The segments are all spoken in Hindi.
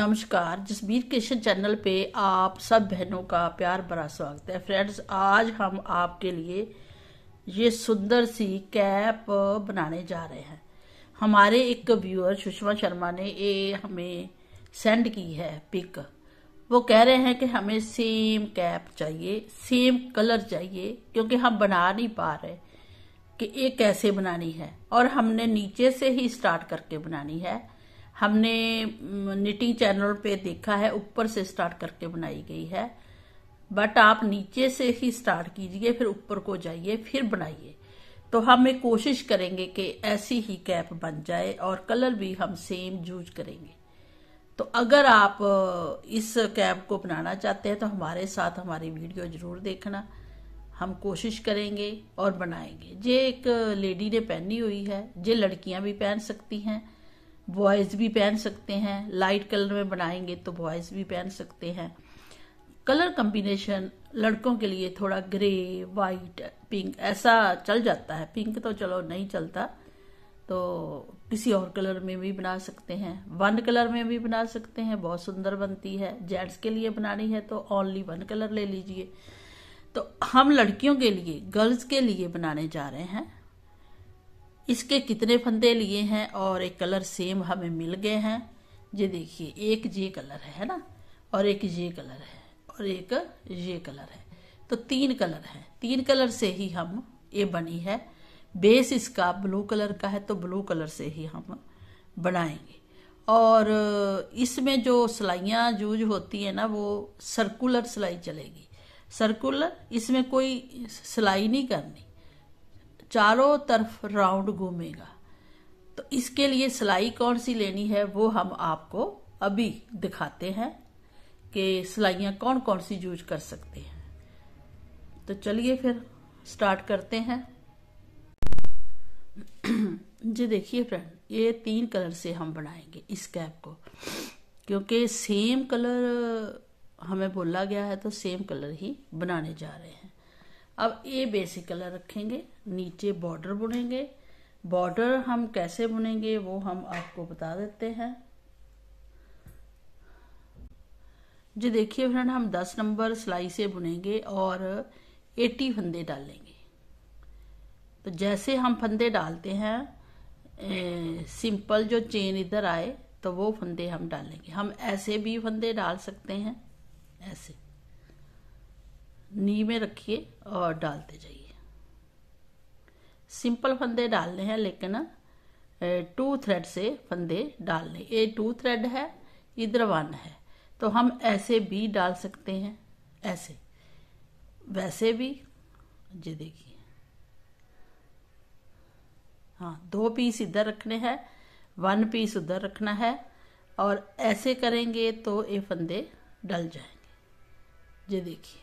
नमस्कार जसबीर किशन चैनल पे आप सब बहनों का प्यार भरा स्वागत है फ्रेंड्स आज हम आपके लिए ये सुंदर सी कैप बनाने जा रहे हैं हमारे एक व्यूअर सुषमा शर्मा ने ये हमें सेंड की है पिक वो कह रहे हैं कि हमें सेम कैप चाहिए सेम कलर चाहिए क्योंकि हम बना नहीं पा रहे कि ये कैसे बनानी है और हमने नीचे से ही स्टार्ट करके बनानी है हमने निटिंग चैनल पे देखा है ऊपर से स्टार्ट करके बनाई गई है बट आप नीचे से ही स्टार्ट कीजिए फिर ऊपर को जाइए फिर बनाइए तो हम एक कोशिश करेंगे कि ऐसी ही कैप बन जाए और कलर भी हम सेम यूज करेंगे तो अगर आप इस कैप को बनाना चाहते हैं तो हमारे साथ हमारी वीडियो जरूर देखना हम कोशिश करेंगे और बनाएंगे ये एक लेडी ने पहनी हुई है ये लड़कियां भी पहन सकती हैं बॉयज़ भी पहन सकते हैं लाइट कलर में बनाएंगे तो बॉयज़ भी पहन सकते हैं कलर कम्बिनेशन लड़कों के लिए थोड़ा ग्रे वाइट पिंक ऐसा चल जाता है पिंक तो चलो नहीं चलता तो किसी और कलर में भी बना सकते हैं वन कलर में भी बना सकते हैं बहुत सुंदर बनती है जेंट्स के लिए बनानी है तो ओनली वन कलर ले लीजिए तो हम लड़कियों के लिए गर्ल्स के लिए बनाने जा रहे हैं इसके कितने फंदे लिए हैं और एक कलर सेम हमें मिल गए हैं ये देखिए एक ये कलर है ना और एक ये कलर है और एक ये कलर है तो तीन कलर है तीन कलर से ही हम ये बनी है बेस इसका ब्लू कलर का है तो ब्लू कलर से ही हम बनाएंगे और इसमें जो सिलाइयाँ यूज होती है ना वो सर्कुलर सिलाई चलेगी सर्कुलर इसमें कोई सिलाई नहीं करनी चारों तरफ राउंड घूमेगा तो इसके लिए सिलाई कौन सी लेनी है वो हम आपको अभी दिखाते हैं कि सिलाइयाँ कौन कौन सी यूज कर सकते हैं तो चलिए फिर स्टार्ट करते हैं जी देखिए फ्रेंड ये तीन कलर से हम बनाएंगे इस कैप को क्योंकि सेम कलर हमें बोला गया है तो सेम कलर ही बनाने जा रहे हैं अब ए बेसिक कलर रखेंगे नीचे बॉर्डर बुनेंगे बॉर्डर हम कैसे बुनेंगे वो हम आपको बता देते हैं जी देखिए फ्रेंड हम 10 नंबर सिलाई से बुनेंगे और 80 फंदे डालेंगे तो जैसे हम फंदे डालते हैं ए, सिंपल जो चेन इधर आए तो वो फंदे हम डालेंगे हम ऐसे भी फंदे डाल सकते हैं ऐसे नी में रखिए और डालते जाइए सिंपल फंदे डालने हैं लेकिन टू थ्रेड से फंदे डालने ये टू थ्रेड है इधर वन है तो हम ऐसे भी डाल सकते हैं ऐसे वैसे भी जी देखिए हाँ दो पीस इधर रखने हैं वन पीस उधर रखना है और ऐसे करेंगे तो ये फंदे डल जाएंगे जी देखिए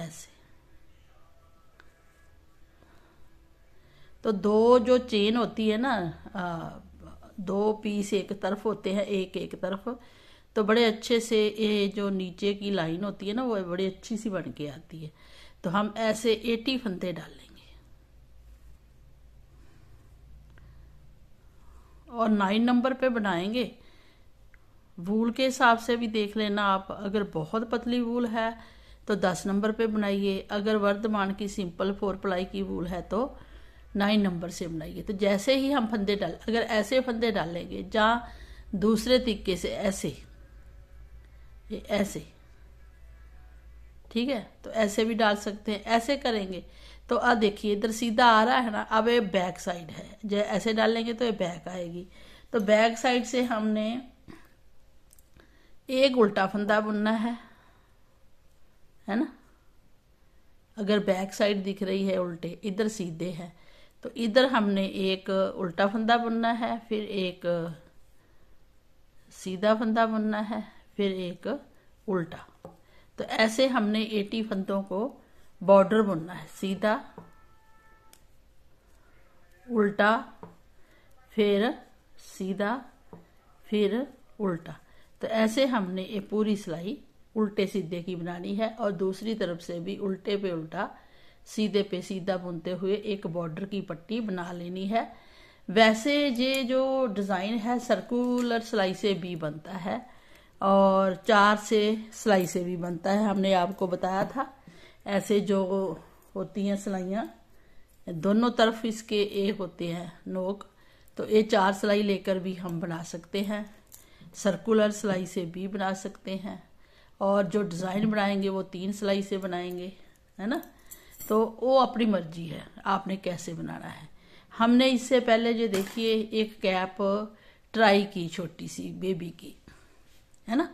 ऐसे तो दो जो चेन होती है ना आ, दो पीस एक तरफ होते हैं एक एक तरफ तो बड़े अच्छे से ये जो नीचे की लाइन होती है ना वो बड़ी अच्छी सी बन के आती है तो हम ऐसे एटी फंदे डालेंगे और नाइन नंबर पे बनाएंगे वूल के हिसाब से भी देख लेना आप अगर बहुत पतली वूल है तो दस नंबर पे बनाइए अगर वर्धमान की सिंपल फोर प्लाई की वूल है तो नाइन नंबर से बनाइए तो जैसे ही हम फंदे डाल अगर ऐसे फंदे डालेंगे जहाँ दूसरे तरीके से ऐसे ऐसे ठीक है तो ऐसे भी डाल सकते हैं ऐसे करेंगे तो अब देखिए इधर सीधा आ रहा है ना अब ये बैक साइड है जो ऐसे डालेंगे तो ये बैक आएगी तो बैक साइड से हमने एक उल्टा फंदा बुनना है है ना अगर बैक साइड दिख रही है उल्टे इधर सीधे है तो इधर हमने एक उल्टा फंदा बुनना है फिर एक सीधा फंदा बुनना है फिर एक उल्टा तो ऐसे हमने एटी फंदों को बॉर्डर बुनना है सीधा उल्टा फिर सीधा फिर उल्टा तो ऐसे हमने ये पूरी सिलाई उल्टे सीधे की बनानी है और दूसरी तरफ से भी उल्टे पे उल्टा सीधे पे सीधा बुनते हुए एक बॉर्डर की पट्टी बना लेनी है वैसे ये जो डिज़ाइन है सर्कुलर सिलाई से भी बनता है और चार से सिलाई से भी बनता है हमने आपको बताया था ऐसे जो होती हैं सिलाइयाँ दोनों तरफ इसके ए होते हैं नोक तो ये चार सिलाई लेकर भी हम बना सकते हैं सर्कुलर सिलाई से भी बना सकते हैं और जो डिज़ाइन बनाएंगे वो तीन सिलाई से बनाएंगे है ना तो वो अपनी मर्जी है आपने कैसे बनाना है हमने इससे पहले जो देखिए एक कैप ट्राई की छोटी सी बेबी की है ना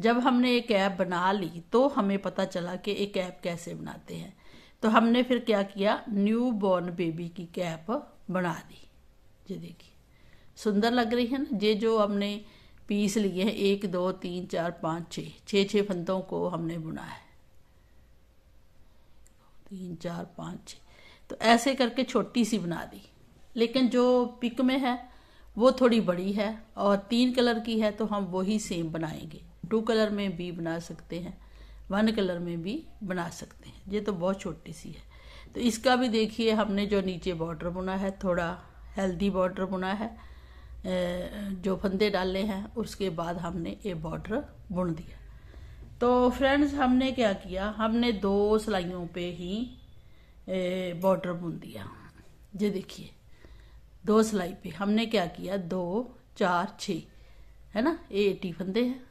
जब हमने एक कैप बना ली तो हमें पता चला कि एक कैप कैसे बनाते हैं तो हमने फिर क्या किया न्यू बॉर्न बेबी की कैप बना दी ये देखिए सुंदर लग रही है ना ये जो हमने पीस लिए हैं एक दो तीन चार पाँच छः छः छः फंदों को हमने बुना है तीन चार पाँच छः तो ऐसे करके छोटी सी बना दी लेकिन जो पिक में है वो थोड़ी बड़ी है और तीन कलर की है तो हम वही सेम बनाएंगे टू कलर में भी बना सकते हैं वन कलर में भी बना सकते हैं ये तो बहुत छोटी सी है तो इसका भी देखिए हमने जो नीचे बॉर्डर बुना है थोड़ा हेल्दी बॉर्डर बुना है जो फंदे डाले हैं उसके बाद हमने ये बॉर्डर बुन दिया तो फ्रेंड्स हमने क्या किया हमने दो सिलाइयों पे ही बॉर्डर बुन दिया ये देखिए दो सिलाई पे हमने क्या किया दो चार छ है ना ये एटी फंदे हैं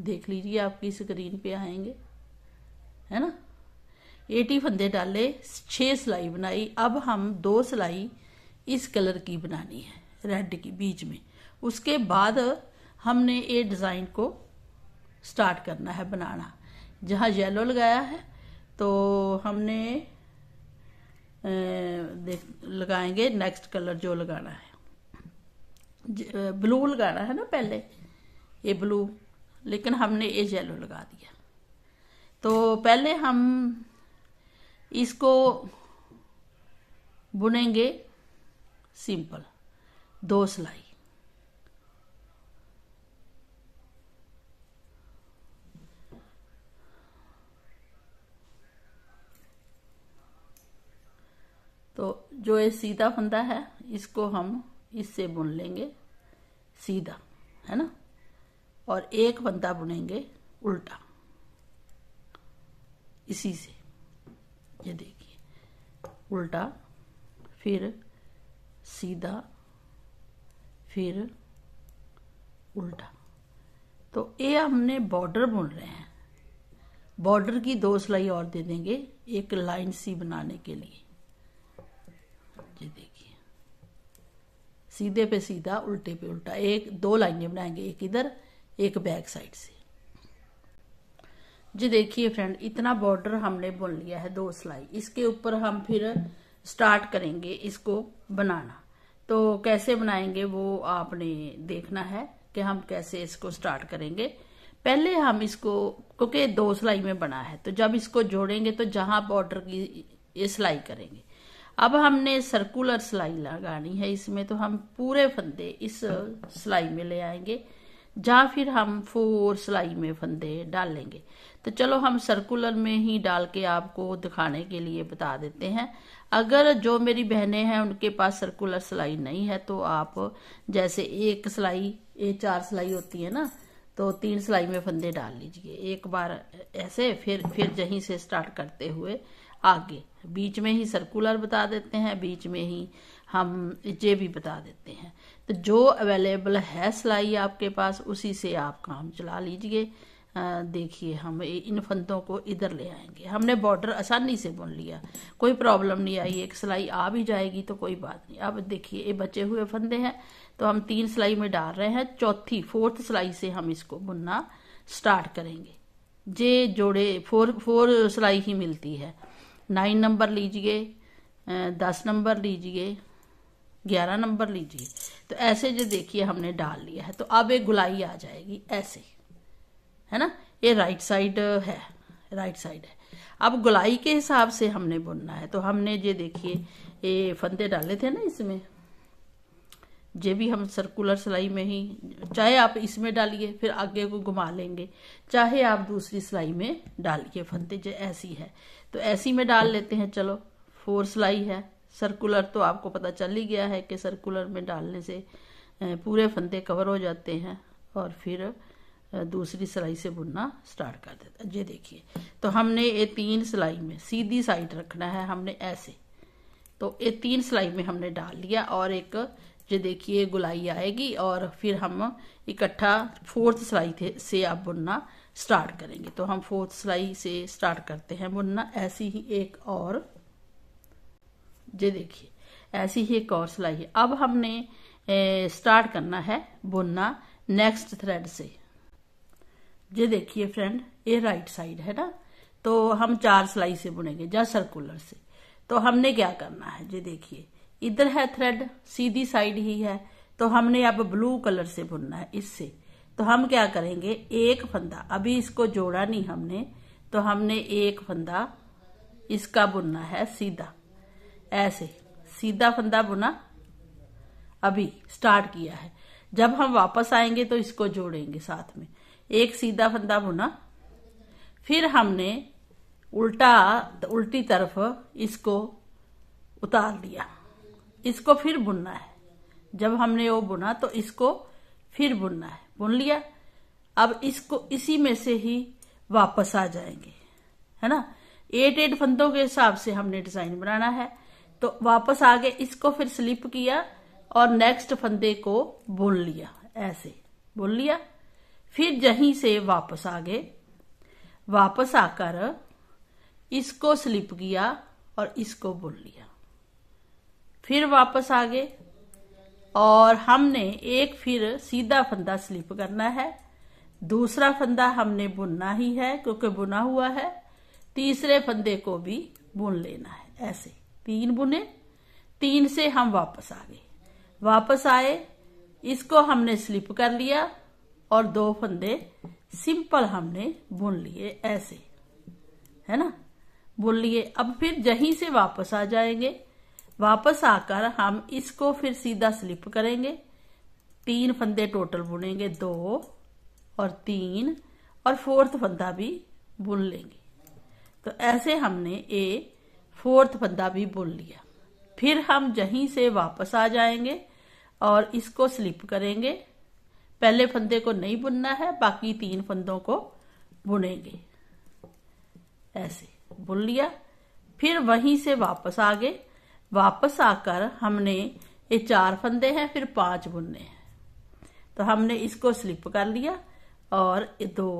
देख लीजिए आपकी स्क्रीन पे आएंगे है ना एटी फंदे डाले छः सिलाई बनाई अब हम दो सिलाई इस कलर की बनानी है रेड की बीच में उसके बाद हमने ये डिज़ाइन को स्टार्ट करना है बनाना जहाँ येलो लगाया है तो हमने देख लगाएंगे नेक्स्ट कलर जो लगाना है ब्लू लगाना है ना पहले ये ब्लू लेकिन हमने ये येलो लगा दिया तो पहले हम इसको बुनेंगे सिंपल दो सिलाई तो जो ये सीधा फंदा है इसको हम इससे बुन लेंगे सीधा है ना और एक फंदा बुनेंगे उल्टा इसी से ये देखिए उल्टा फिर सीधा फिर उल्टा तो ये हमने बॉर्डर बुन रहे हैं बॉर्डर की दो सिलाई और दे देंगे एक लाइन सी बनाने के लिए ये देखिए सीधे पे सीधा उल्टे पे उल्टा एक दो लाइनें बनाएंगे एक इधर एक बैक साइड से जी देखिए फ्रेंड इतना बॉर्डर हमने बुन लिया है दो सिलाई इसके ऊपर हम फिर स्टार्ट करेंगे इसको बनाना तो कैसे बनाएंगे वो आपने देखना है कि हम कैसे इसको स्टार्ट करेंगे पहले हम इसको क्योंकि दो सिलाई में बना है तो जब इसको जोड़ेंगे तो जहां बॉर्डर की ये सिलाई करेंगे अब हमने सर्कुलर सिलाई लगानी है इसमें तो हम पूरे फंदे इस सिलाई में ले आएंगे या फिर हम फोर सिलाई में फंदे डालेंगे तो चलो हम सर्कुलर में ही डाल के आपको दिखाने के लिए बता देते हैं अगर जो मेरी बहनें हैं उनके पास सर्कुलर सिलाई नहीं है तो आप जैसे एक सिलाई ये चार सिलाई होती है ना तो तीन सिलाई में फंदे डाल लीजिए एक बार ऐसे फिर फिर जही से स्टार्ट करते हुए आगे बीच में ही सर्कुलर बता देते हैं बीच में ही हम जे भी बता देते हैं तो जो अवेलेबल है सिलाई आपके पास उसी से आप काम चला लीजिए देखिए हम इन फंदों को इधर ले आएंगे हमने बॉर्डर आसानी से बुन लिया कोई प्रॉब्लम नहीं आई एक सिलाई आ भी जाएगी तो कोई बात नहीं अब देखिए ये बचे हुए फंदे हैं तो हम तीन सिलाई में डाल रहे हैं चौथी फोर्थ सिलाई से हम इसको बुनना स्टार्ट करेंगे जे जोड़े फोर फोर सिलाई ही मिलती है नाइन नंबर लीजिए दस नंबर लीजिए ग्यारह नंबर लीजिए तो ऐसे जो देखिए हमने डाल लिया है तो अब एक गुलाई आ जाएगी ऐसे है ना ये राइट साइड है राइट साइड है अब गुलाई के हिसाब से हमने बुनना है तो हमने ये देखिए ये फंदे डाले थे ना इसमें जे भी हम सर्कुलर सिलाई में ही चाहे आप इसमें डालिए फिर आगे को घुमा लेंगे चाहे आप दूसरी सिलाई में डालिए फंदे जो ऐसी है तो ऐसी में डाल लेते हैं चलो फोर सिलाई है सर्कुलर तो आपको पता चल ही गया है कि सर्कुलर में डालने से पूरे फंदे कवर हो जाते हैं और फिर दूसरी सिलाई से बुनना स्टार्ट कर देता है ये देखिए तो हमने ये तीन सिलाई में सीधी साइड रखना है हमने ऐसे तो ये तीन सिलाई में हमने डाल लिया और एक ये देखिए गुलाई आएगी और फिर हम इकट्ठा फोर्थ सिलाई से आप बुनना स्टार्ट करेंगे तो हम फोर्थ सिलाई से स्टार्ट करते हैं बुनना ऐसी ही एक और ये देखिए ऐसी ही एक और सिलाई है अब हमने ए, स्टार्ट करना है बुनना नेक्स्ट थ्रेड से ये देखिए फ्रेंड ये राइट साइड है ना तो हम चार सिलाई से बुनेंगे या सर्कुलर से तो हमने क्या करना है ये देखिए इधर है थ्रेड सीधी साइड ही है तो हमने अब ब्लू कलर से बुनना है इससे तो हम क्या करेंगे एक फंदा अभी इसको जोड़ा नहीं हमने तो हमने एक फंदा इसका बुनना है सीधा ऐसे सीधा फंदा बुना अभी स्टार्ट किया है जब हम वापस आएंगे तो इसको जोड़ेंगे साथ में एक सीधा फंदा बुना फिर हमने उल्टा उल्टी तरफ इसको उतार दिया इसको फिर बुनना है जब हमने वो बुना तो इसको फिर बुनना है बुन लिया अब इसको इसी में से ही वापस आ जाएंगे है ना एट एट फंदों के हिसाब से हमने डिजाइन बनाना है तो वापस आगे इसको फिर स्लिप किया और नेक्स्ट फंदे को बुन लिया ऐसे बुन लिया फिर जही से वापस आ गए वापस आकर इसको स्लिप किया और इसको बोल लिया फिर वापस आ गए और हमने एक फिर सीधा फंदा स्लिप करना है दूसरा फंदा हमने बुनना ही है क्योंकि बुना हुआ है तीसरे फंदे को भी बुन लेना है ऐसे तीन बुने तीन से हम वापस आ गए वापस आए इसको हमने स्लिप कर लिया और दो फंदे सिंपल हमने बुन लिए ऐसे है ना बुन लिए अब फिर जहीं से वापस आ जाएंगे वापस आकर हम इसको फिर सीधा स्लिप करेंगे तीन फंदे टोटल बुनेंगे दो और तीन और फोर्थ फंदा भी बुन लेंगे तो ऐसे हमने ए फोर्थ फंदा भी बुन लिया फिर हम जहीं से वापस आ जाएंगे और इसको स्लिप करेंगे पहले फंदे को नहीं बुनना है बाकी तीन फंदों को बुनेंगे ऐसे बुन लिया फिर वहीं से वापस आ गए वापस आकर हमने ये चार फंदे हैं फिर पांच बुनने हैं तो हमने इसको स्लिप कर लिया और दो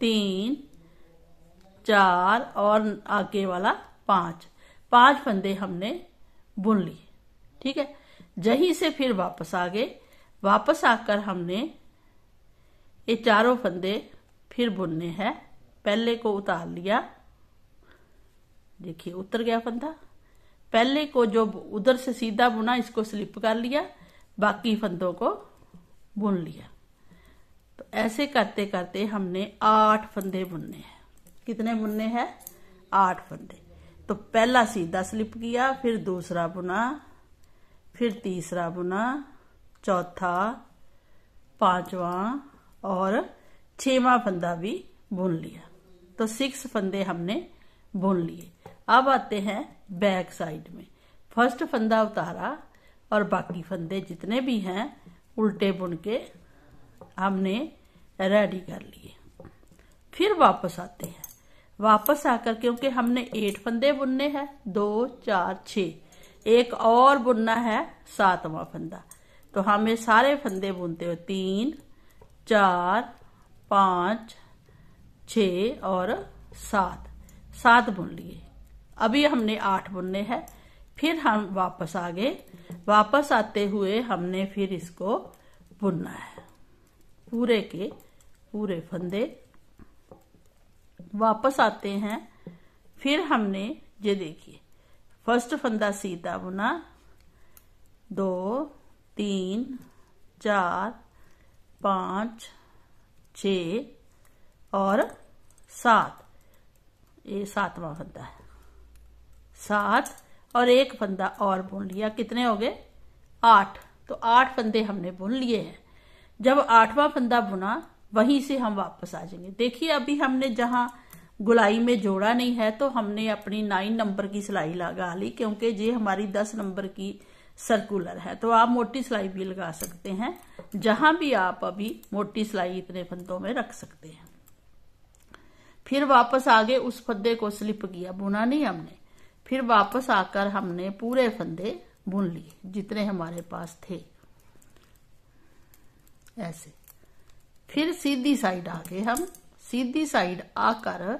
तीन चार और आगे वाला पांच पांच फंदे हमने बुन लिए ठीक है जहीं से फिर वापस आ गए वापस आकर हमने ये चारों फंदे फिर बुनने हैं पहले को उतार लिया देखिए उतर गया फंदा पहले को जो उधर से सीधा बुना इसको स्लिप कर लिया बाकी फंदों को बुन लिया तो ऐसे करते करते हमने आठ फंदे बुनने हैं कितने बुनने हैं आठ फंदे तो पहला सीधा स्लिप किया फिर दूसरा बुना फिर तीसरा बुना चौथा पांचवा और छवा फंदा भी बुन लिया तो सिक्स फंदे हमने बुन लिए अब आते हैं बैक साइड में फर्स्ट फंदा उतारा और बाकी फंदे जितने भी हैं उल्टे बुन के हमने रेडी कर लिए फिर वापस आते हैं वापस आकर क्योंकि हमने एट फंदे बुनने हैं दो चार छ एक और बुनना है सातवां फंदा तो हमें सारे फंदे बुनते हुए तीन चार पाँच छ और सात सात बुन लिए अभी हमने आठ बुनने हैं फिर हम वापस आ गए वापस आते हुए हमने फिर इसको बुनना है पूरे के पूरे फंदे वापस आते हैं फिर हमने ये देखिए फर्स्ट फंदा सीधा बुना दो तीन चार पाँच छ और सात ये सातवां फंदा है सात और एक फंदा और बुन लिया कितने हो गए आठ तो आठ फंदे हमने बुन लिए हैं जब आठवां फंदा बुना वहीं से हम वापस आ जाएंगे देखिए अभी हमने जहां गुलाई में जोड़ा नहीं है तो हमने अपनी नाइन नंबर की सिलाई लगा ली क्योंकि ये हमारी दस नंबर की सर्कुलर है तो आप मोटी सिलाई भी लगा सकते हैं जहां भी आप अभी मोटी सिलाई इतने फंदों में रख सकते हैं फिर वापस आगे उस फंदे को स्लिप किया बुना नहीं हमने फिर वापस आकर हमने पूरे फंदे बुन लिए जितने हमारे पास थे ऐसे फिर सीधी साइड आगे हम सीधी साइड आकर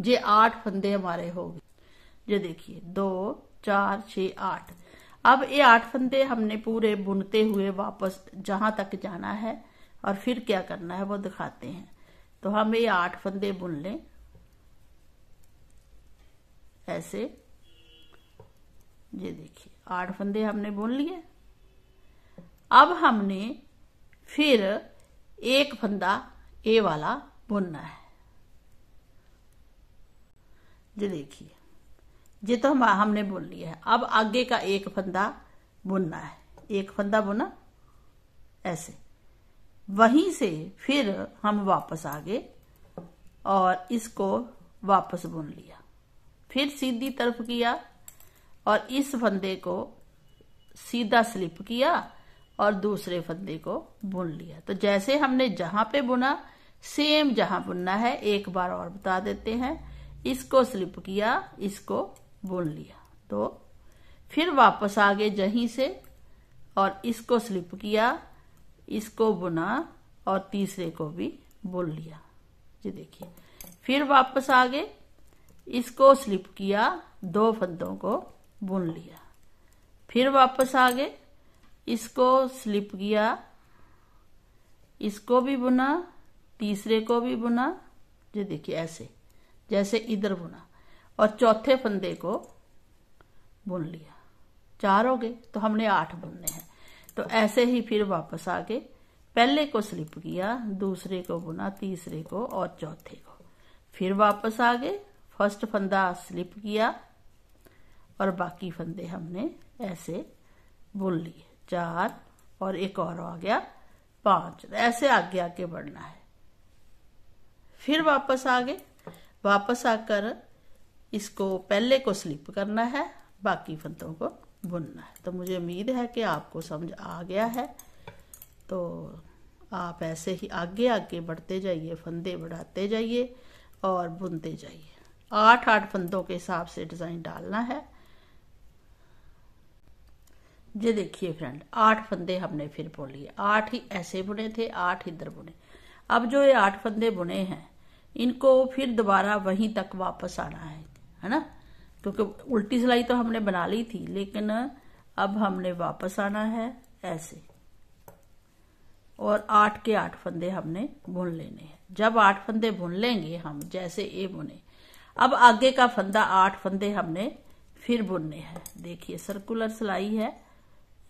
जे आठ फंदे हमारे हो गए ये देखिए दो चार छ आठ अब ये आठ फंदे हमने पूरे बुनते हुए वापस जहां तक जाना है और फिर क्या करना है वो दिखाते हैं तो हम ये आठ फंदे बुन लें ऐसे ये देखिए आठ फंदे हमने बुन लिए अब हमने फिर एक फंदा ए वाला बुनना है ये देखिए ये तो हम हमने बुन लिया है अब आगे का एक फंदा बुनना है एक फंदा बुना ऐसे वहीं से फिर हम वापस आ गए और इसको वापस बुन लिया फिर सीधी तरफ किया और इस फंदे को सीधा स्लिप किया और दूसरे फंदे को बुन लिया तो जैसे हमने जहां पे बुना सेम जहां बुनना है एक बार और बता देते हैं इसको स्लिप किया इसको बुन लिया तो फिर वापस आगे जहीं से और इसको स्लिप किया इसको बुना और तीसरे को भी बुन लिया ये देखिए फिर वापस आगे इसको स्लिप किया दो फंदों को बुन लिया फिर वापस आगे इसको स्लिप किया इसको भी बुना तीसरे को भी बुना ये देखिए ऐसे जैसे इधर बुना और चौथे फंदे को बुन लिया चार हो गए तो हमने आठ बुनने हैं तो ऐसे ही फिर वापस आगे पहले को स्लिप किया दूसरे को बुना तीसरे को और चौथे को फिर वापस आ गए फर्स्ट फंदा स्लिप किया और बाकी फंदे हमने ऐसे बुन लिए चार और एक और आ गया पांच ऐसे आगे आगे बढ़ना है फिर वापस आ गए वापस आकर इसको पहले को स्लिप करना है बाकी फंदों को बुनना है तो मुझे उम्मीद है कि आपको समझ आ गया है तो आप ऐसे ही आगे आगे बढ़ते जाइए फंदे बढ़ाते जाइए और बुनते जाइए आठ आठ फंदों के हिसाब से डिज़ाइन डालना है ये देखिए फ्रेंड आठ फंदे हमने फिर बुन लिए आठ ही ऐसे बुने थे आठ इधर बुने अब जो ये आठ फंदे बुने हैं इनको फिर दोबारा वहीं तक वापस आना है है ना क्योंकि उल्टी सिलाई तो हमने बना ली थी लेकिन अब हमने वापस आना है ऐसे और आठ के आठ फंदे हमने बुन लेने हैं जब आठ फंदे बुन लेंगे हम जैसे ये बुने अब आगे का फंदा आठ फंदे हमने फिर बुनने हैं देखिए सर्कुलर सिलाई है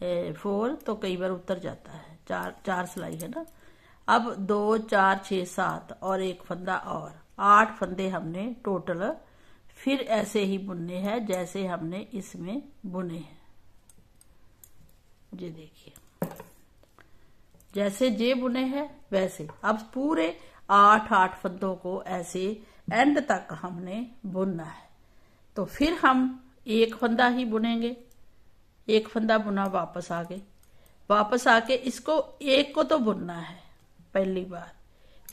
ए, फोर तो कई बार उतर जाता है चार चार सिलाई है ना अब दो चार छ सात और एक फंदा और आठ फंदे हमने टोटल फिर ऐसे ही बुनने हैं जैसे हमने इसमें बुने हैं ये देखिए जैसे जे बुने हैं वैसे अब पूरे आठ आठ फंदों को ऐसे एंड तक हमने बुनना है तो फिर हम एक फंदा ही बुनेंगे एक फंदा बुना वापस आगे वापस आके इसको एक को तो बुनना है पहली बार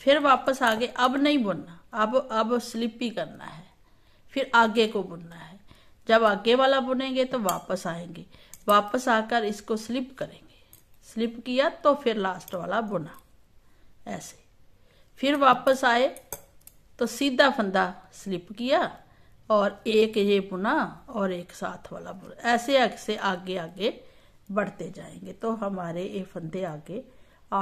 फिर वापस आगे अब नहीं बुनना अब अब स्लिप ही करना है फिर आगे को बुनना है जब आगे वाला बुनेंगे तो वापस आएंगे वापस आकर इसको स्लिप करेंगे स्लिप किया तो फिर लास्ट वाला बुना ऐसे फिर वापस आए तो सीधा फंदा स्लिप किया और एक ये बुना और एक साथ वाला बुना ऐसे ऐसे आगे आगे बढ़ते जाएंगे तो हमारे ये फंदे आगे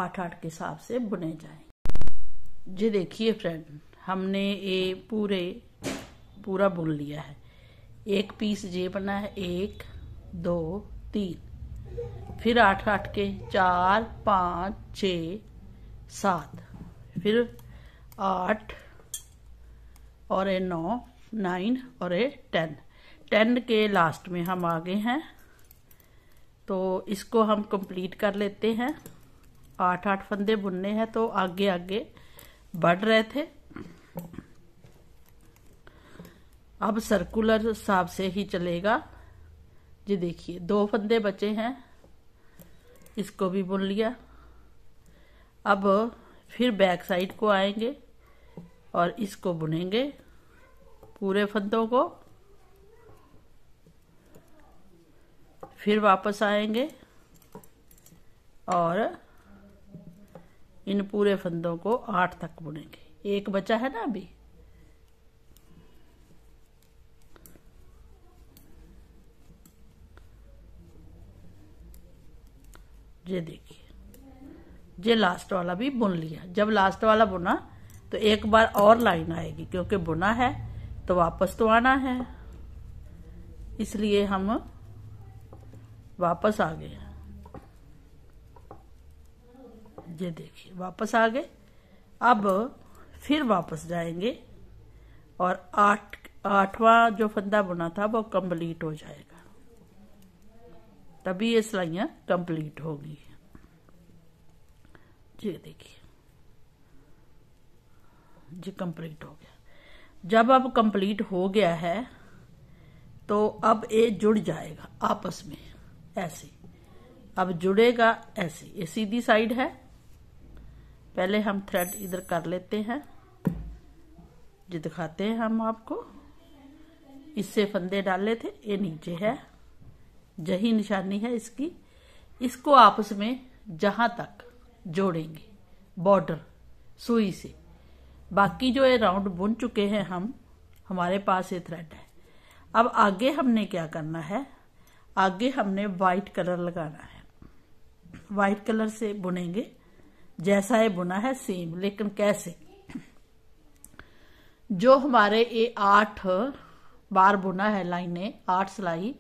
आठ आठ के हिसाब से बुने जाएंगे जी देखिए फ्रेंड हमने ये पूरे पूरा बुन लिया है एक पीस ये बना है एक दो तीन फिर आठ आठ के चार पाँच छ सात फिर आठ और ए नौ नाइन और ए टेन टेन के लास्ट में हम आ गए हैं तो इसको हम कंप्लीट कर लेते हैं आठ आठ फंदे बुनने हैं तो आगे आगे बढ़ रहे थे अब सर्कुलर हिसाब से ही चलेगा ये देखिए दो फंदे बचे हैं इसको भी बुन लिया अब फिर बैक साइड को आएंगे और इसको बुनेंगे पूरे फंदों को फिर वापस आएंगे और इन पूरे फंदों को आठ तक बुनेंगे एक बचा है ना अभी ये देखिए ये लास्ट वाला भी बुन लिया जब लास्ट वाला बुना तो एक बार और लाइन आएगी क्योंकि बुना है तो वापस तो आना है इसलिए हम वापस आ गए ये देखिए वापस आ गए अब फिर वापस जाएंगे और आठ आठवां जो फंदा बुना था वो कंप्लीट हो जाएगा तभी ये सिलाइया कंप्लीट होगी जी देखिए जी कंप्लीट हो गया जब अब कंप्लीट हो गया है तो अब ये जुड़ जाएगा आपस में ऐसे अब जुड़ेगा ऐसे ये सीधी साइड है पहले हम थ्रेड इधर कर लेते हैं जी दिखाते हैं हम आपको इससे फंदे डाले थे ये नीचे है यही निशानी है इसकी इसको आपस में जहां तक जोड़ेंगे बॉर्डर सुई से बाकी जो ये राउंड बुन चुके हैं हम हमारे पास ये थ्रेड है अब आगे हमने क्या करना है आगे हमने वाइट कलर लगाना है वाइट कलर से बुनेंगे जैसा ये बुना है सेम लेकिन कैसे जो हमारे ये आठ बार बुना है लाइनें आठ सिलाई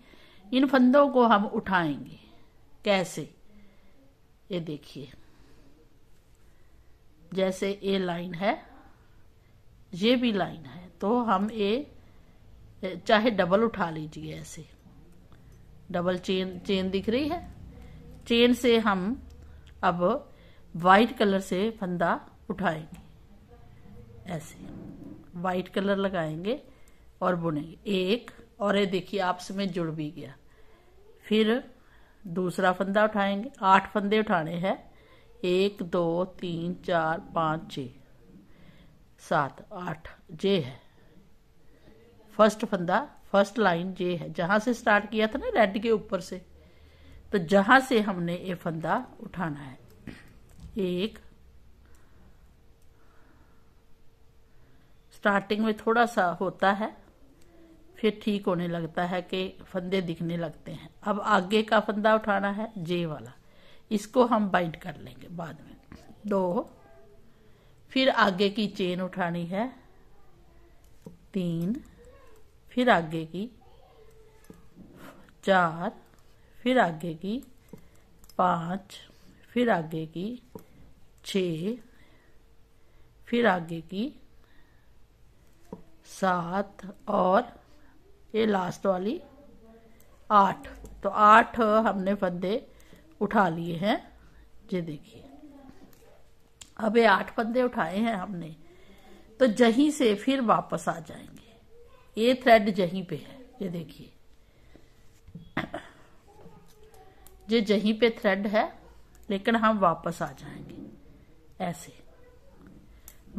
इन फंदों को हम उठाएंगे कैसे ये देखिए जैसे ए लाइन है ये भी लाइन है तो हम ए चाहे डबल उठा लीजिए ऐसे डबल चेन चेन दिख रही है चेन से हम अब वाइट कलर से फंदा उठाएंगे ऐसे वाइट कलर लगाएंगे और बुनेंगे एक और ये देखिए आपस में जुड़ भी गया फिर दूसरा फंदा उठाएंगे आठ फंदे उठाने हैं एक दो तीन चार पाँच छ सात आठ जे है फर्स्ट फंदा फर्स्ट लाइन जे है जहां से स्टार्ट किया था ना रेड के ऊपर से तो जहां से हमने ये फंदा उठाना है एक स्टार्टिंग में थोड़ा सा होता है फिर ठीक होने लगता है कि फंदे दिखने लगते हैं अब आगे का फंदा उठाना है जे वाला इसको हम बाइंड कर लेंगे बाद में दो फिर आगे की चेन उठानी है तीन फिर आगे की चार फिर आगे की पांच फिर आगे की छ फिर आगे की सात और ये लास्ट वाली आठ तो आठ हमने फंदे उठा लिए हैं ये देखिए अब ये आठ फंदे उठाए हैं हमने तो जहीं से फिर वापस आ जाएंगे ये थ्रेड जहीं पे है ये देखिए ये जहीं पे थ्रेड है लेकिन हम वापस आ जाएंगे ऐसे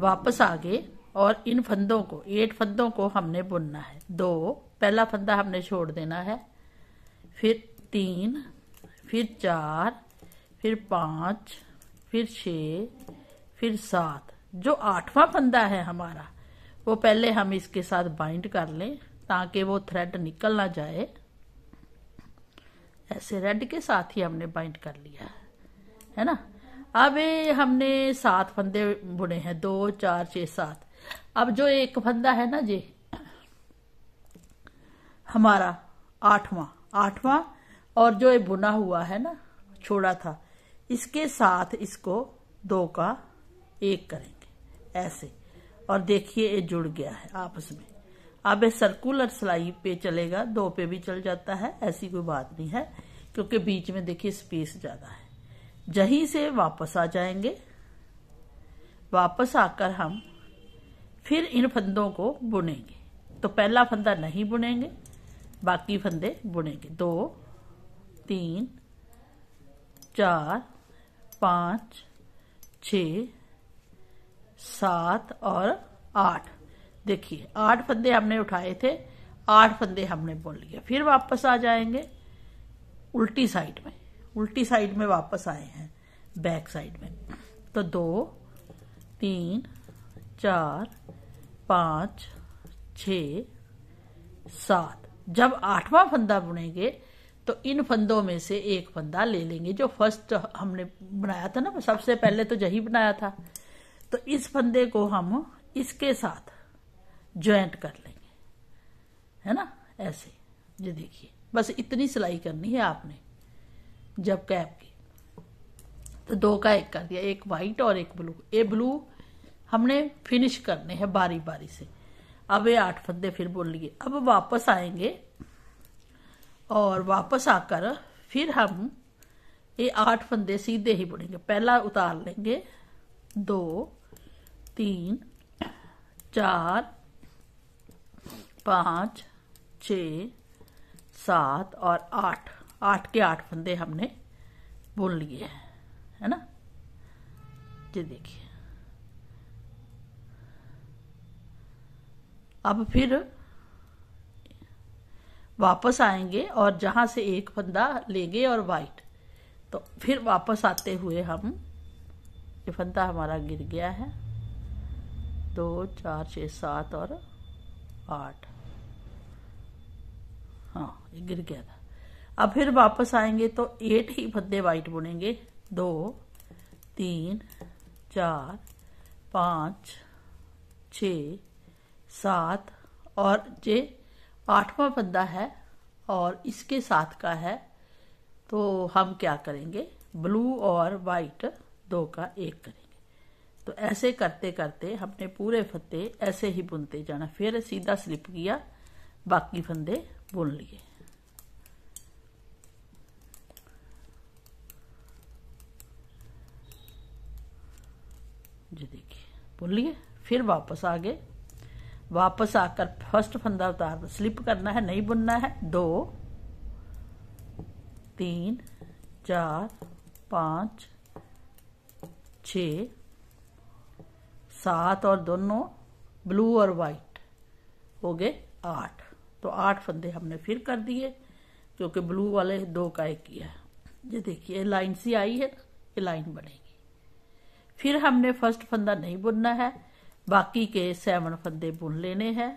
वापस आगे और इन फंदों को एट फंदों को हमने बुनना है दो पहला फंदा हमने छोड़ देना है फिर तीन फिर चार फिर पाँच फिर छ फिर सात जो आठवां फंदा है हमारा वो पहले हम इसके साथ बाइंड कर लें ताकि वो थ्रेड निकल ना जाए ऐसे रेड के साथ ही हमने बाइंड कर लिया है ना अब हमने सात फंदे बुने हैं दो चार छ सात अब जो एक फंदा है ना जी हमारा आठवां आठवां और जो ये बुना हुआ है ना छोड़ा था इसके साथ इसको दो का एक करेंगे ऐसे और देखिए ये जुड़ गया है आपस में अब ये सर्कुलर सिलाई पे चलेगा दो पे भी चल जाता है ऐसी कोई बात नहीं है क्योंकि बीच में देखिए स्पेस ज़्यादा है जही से वापस आ जाएंगे वापस आकर हम फिर इन फंदों को बुनेंगे तो पहला फंदा नहीं बुनेंगे बाकी फंदे बुनेंगे दो तीन चार पाँच छ सात और आठ देखिए आठ फंदे हमने उठाए थे आठ फंदे हमने बुन लिए फिर वापस आ जाएंगे उल्टी साइड में उल्टी साइड में वापस आए हैं बैक साइड में तो दो तीन चार पाँच छ सात जब आठवां फंदा बुनेंगे तो इन फंदों में से एक फंदा ले लेंगे जो फर्स्ट हमने बनाया था ना सबसे पहले तो यही बनाया था तो इस फंदे को हम इसके साथ ज्वाइंट कर लेंगे है ना ऐसे ये देखिए बस इतनी सिलाई करनी है आपने जब कैप की तो दो का एक कर दिया एक वाइट और एक ब्लू ये ब्लू हमने फिनिश करने हैं बारी बारी से अब ये आठ फंदे फिर बोल लिए अब वापस आएंगे और वापस आकर फिर हम ये आठ फंदे सीधे ही बुनेंगे पहला उतार लेंगे दो तीन चार पाँच छ सात और आठ आठ के आठ फंदे हमने बुन लिए हैं है ना ये देखिए अब फिर वापस आएंगे और जहां से एक फंदा लेंगे और वाइट तो फिर वापस आते हुए हम ये फंदा हमारा गिर गया है दो चार छ सात और आठ हाँ ये गिर गया था अब फिर वापस आएंगे तो एट ही फंदे वाइट बुनेंगे दो तीन चार पाँच छ सात और ये आठवां पद्दा है और इसके साथ का है तो हम क्या करेंगे ब्लू और वाइट दो का एक करेंगे तो ऐसे करते करते हमने पूरे फंदे ऐसे ही बुनते जाना फिर सीधा स्लिप किया बाकी फंदे बुन लिए जी देखिए बुन लिए फिर वापस आ गए वापस आकर फर्स्ट फंदा उतार स्लिप करना है नहीं बुनना है दो तीन चार पांच छ सात और दोनों ब्लू और वाइट हो गए आठ तो आठ फंदे हमने फिर कर दिए क्योंकि ब्लू वाले दो का एक किया ये देखिए लाइन सी आई है ये लाइन बनेगी फिर हमने फर्स्ट फंदा नहीं बुनना है बाकी के सेवन फंदे बुन लेने हैं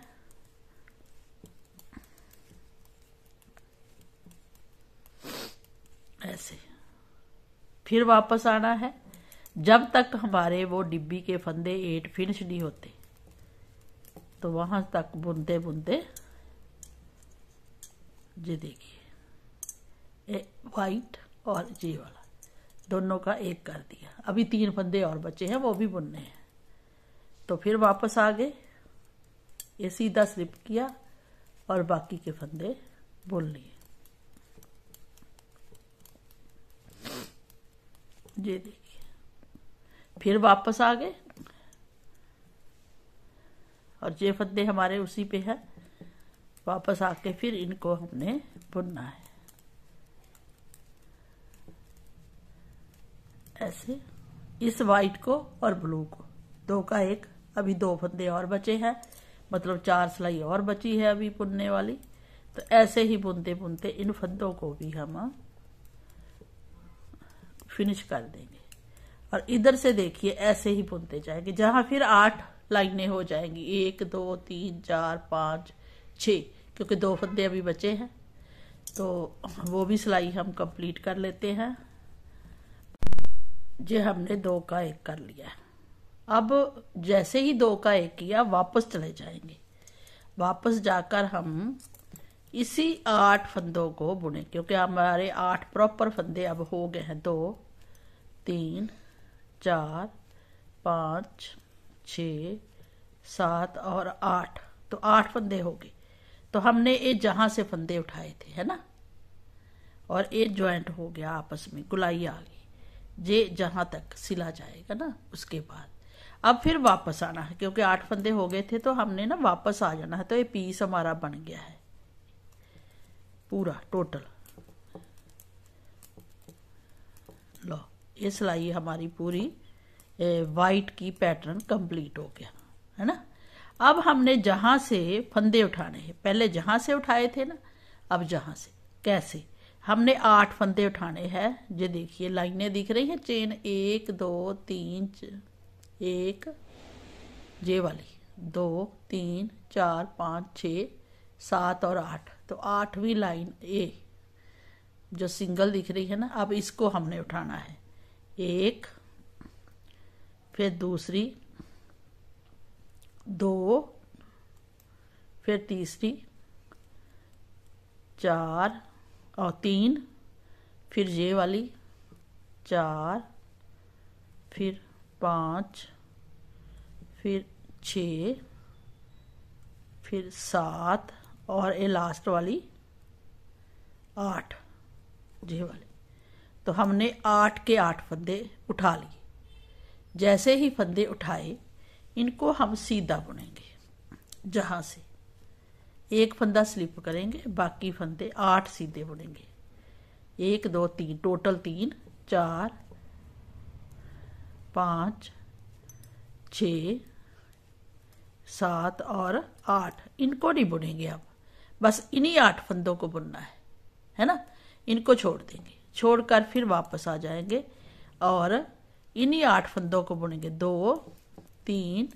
ऐसे फिर वापस आना है जब तक हमारे वो डिब्बी के फंदे एट फिनिश नहीं होते तो वहां तक बुनते बुनते ये देखिए वाइट और जे वाला दोनों का एक कर दिया अभी तीन फंदे और बचे हैं वो भी बुनने हैं तो फिर वापस आ गए ये सीधा स्लिप किया और बाकी के फंदे बुन लिए ये देखिए फिर वापस आ गए और ये फंदे हमारे उसी पे है वापस आके फिर इनको हमने बुनना है ऐसे इस वाइट को और ब्लू को दो का एक अभी दो फंदे और बचे हैं मतलब चार सिलाई और बची है अभी बुनने वाली तो ऐसे ही बुनते बुनते इन फंदों को भी हम फिनिश कर देंगे और इधर से देखिए ऐसे ही बुनते जाएंगे जहां फिर आठ लाइनें हो जाएंगी एक दो तीन चार पाँच छ क्योंकि दो फंदे अभी बचे हैं तो वो भी सिलाई हम कंप्लीट कर लेते हैं जे हमने दो का एक कर लिया है अब जैसे ही दो का एक किया वापस चले जाएंगे वापस जाकर हम इसी आठ फंदों को बुने क्योंकि हमारे आठ प्रॉपर फंदे अब हो गए हैं दो तीन चार पाँच छ सात और आठ तो आठ फंदे हो गए तो हमने ये जहाँ से फंदे उठाए थे है ना और ये ज्वाइंट हो गया आपस में गुलाई आ गई ये जहाँ तक सिला जाएगा ना उसके बाद अब फिर वापस आना है क्योंकि आठ फंदे हो गए थे तो हमने ना वापस आ जाना है तो ये पीस हमारा बन गया है पूरा टोटल लो ये सिलाई हमारी पूरी वाइट की पैटर्न कंप्लीट हो गया है ना अब हमने जहां से फंदे उठाने हैं पहले जहां से उठाए थे ना अब जहां से कैसे हमने आठ फंदे उठाने हैं ये देखिए लाइनें दिख रही हैं चेन एक दो तीन एक जे वाली दो तीन चार पाँच छ सात और आठ तो आठवीं लाइन ए जो सिंगल दिख रही है ना अब इसको हमने उठाना है एक फिर दूसरी दो फिर तीसरी चार और तीन फिर ये वाली चार फिर पाँच फिर छ फिर सात और ये लास्ट वाली आठ जे वाली तो हमने आठ के आठ फंदे उठा लिए जैसे ही फंदे उठाए इनको हम सीधा बुनेंगे जहाँ से एक फंदा स्लिप करेंगे बाकी फंदे आठ सीधे बुनेंगे एक दो तीन टोटल तीन चार पाँच छः सात और आठ इनको नहीं बुनेंगे अब बस इन्हीं आठ फंदों को बुनना है है ना इनको छोड़ देंगे छोड़कर फिर वापस आ जाएंगे और इन्हीं आठ फंदों को बुनेंगे दो तीन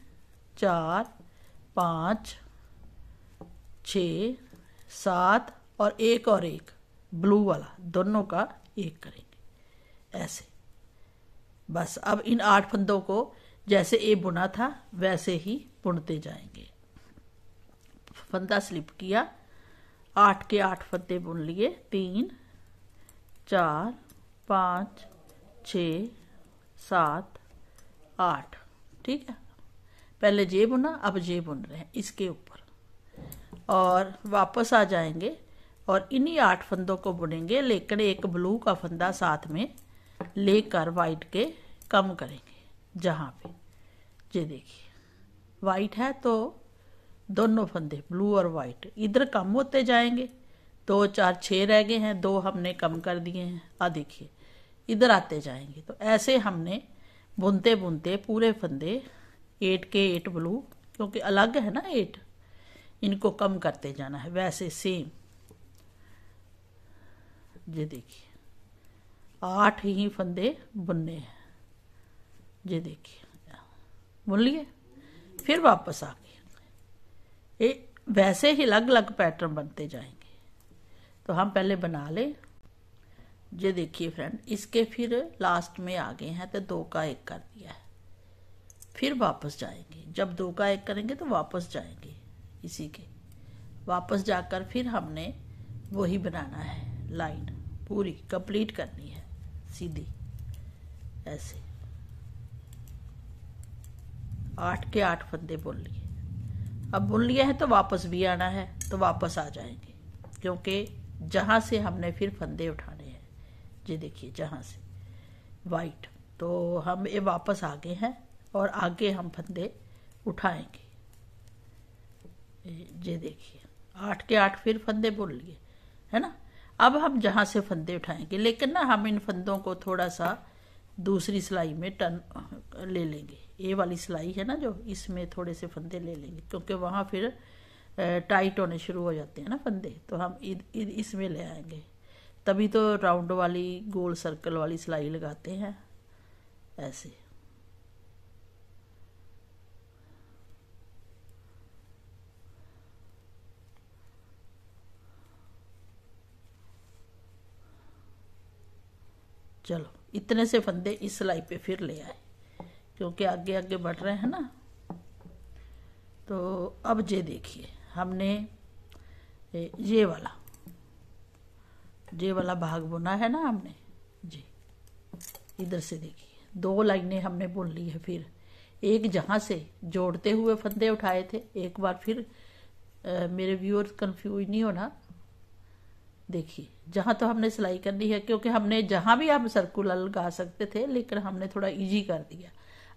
चार पाँच छ सात और एक और एक ब्लू वाला दोनों का एक करेंगे ऐसे बस अब इन आठ फंदों को जैसे ए बुना था वैसे ही बुनते जाएंगे फंदा स्लिप किया आठ के आठ फंदे बुन लिए तीन चार पाँच छ सात आठ ठीक है पहले जे बुना अब जे बुन रहे हैं इसके ऊपर और वापस आ जाएंगे और इन्हीं आठ फंदों को बुनेंगे लेकिन एक ब्लू का फंदा साथ में लेकर वाइट के कम करेंगे जहाँ पे ये देखिए वाइट है तो दोनों फंदे ब्लू और वाइट इधर कम होते जाएंगे दो चार छः रह गए हैं दो हमने कम कर दिए हैं आ देखिए इधर आते जाएंगे तो ऐसे हमने बुनते बुनते पूरे फंदे एट के एट ब्लू क्योंकि अलग है ना एट इनको कम करते जाना है वैसे सेम ये देखिए आठ ही फंदे बुनने हैं ये देखिए बुन लिए फिर वापस आ गए ये वैसे ही अलग अलग पैटर्न बनते जाएंगे तो हम पहले बना लें ये देखिए फ्रेंड इसके फिर लास्ट में आ गए हैं तो दो का एक कर दिया है फिर वापस जाएंगे जब दो का एक करेंगे तो वापस जाएंगे इसी के वापस जाकर फिर हमने वही बनाना है लाइन पूरी कंप्लीट करनी है सीधी ऐसे आठ के आठ फंदे बुन लिए अब बुन लिया है तो वापस भी आना है तो वापस आ जाएंगे क्योंकि जहाँ से हमने फिर फंदे उठाने हैं ये देखिए जहाँ से वाइट तो हम ये वापस आ गए हैं और आगे हम फंदे उठाएंगे ये देखिए आठ के आठ फिर फंदे बुन लिए है ना अब हम जहाँ से फंदे उठाएंगे लेकिन ना हम इन फंदों को थोड़ा सा दूसरी सिलाई में टन ले लेंगे ये वाली सिलाई है ना जो इसमें थोड़े से फंदे ले लेंगे क्योंकि वहाँ फिर टाइट होने शुरू हो जाते हैं ना फंदे तो हम इसमें ले आएंगे तभी तो राउंड वाली गोल सर्कल वाली सिलाई लगाते हैं ऐसे चलो इतने से फंदे इस सिलाई पे फिर ले आए क्योंकि आगे आगे बढ़ रहे हैं ना तो अब ये देखिए हमने ये वाला ये वाला भाग बुना है ना हमने जी इधर से देखिए दो लाइनें हमने बुन ली है फिर एक जहाँ से जोड़ते हुए फंदे उठाए थे एक बार फिर आ, मेरे व्यूअर्स कंफ्यूज नहीं होना देखिए जहाँ तो हमने सिलाई करनी है क्योंकि हमने जहाँ भी हम सर्कुलर लगा सकते थे लेकिन हमने थोड़ा इजी कर दिया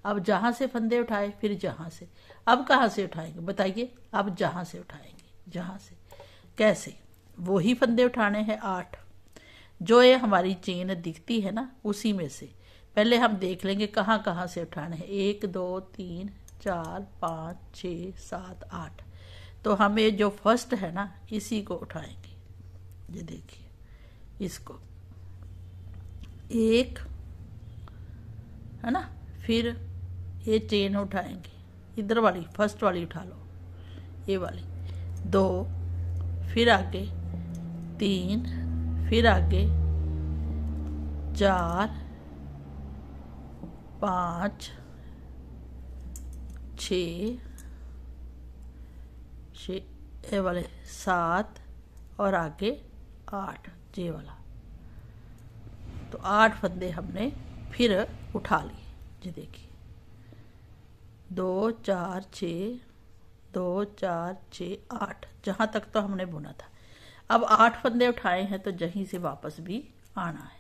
अब जहां से फंदे उठाए फिर जहां से अब कहाँ से उठाएंगे बताइए अब जहां से उठाएंगे जहां से कैसे वो ही फंदे उठाने हैं आठ जो ये हमारी चेन दिखती है ना उसी में से पहले हम देख लेंगे कहाँ कहाँ से उठाने हैं एक दो तीन चार पाँच छ सात आठ तो हमें जो फर्स्ट है ना इसी को उठाएंगे ये देखिए इसको एक है ना फिर ये चेन उठाएंगे इधर वाली फर्स्ट वाली उठा लो ये वाली दो फिर आगे तीन फिर आगे चार पाँच छ ये वाले सात और आगे आठ जे वाला तो आठ फंदे हमने फिर उठा लिए जी देखिए दो चार छ दो चार छ आठ जहाँ तक तो हमने बुना था अब आठ फंदे उठाए हैं तो जहीं से वापस भी आना है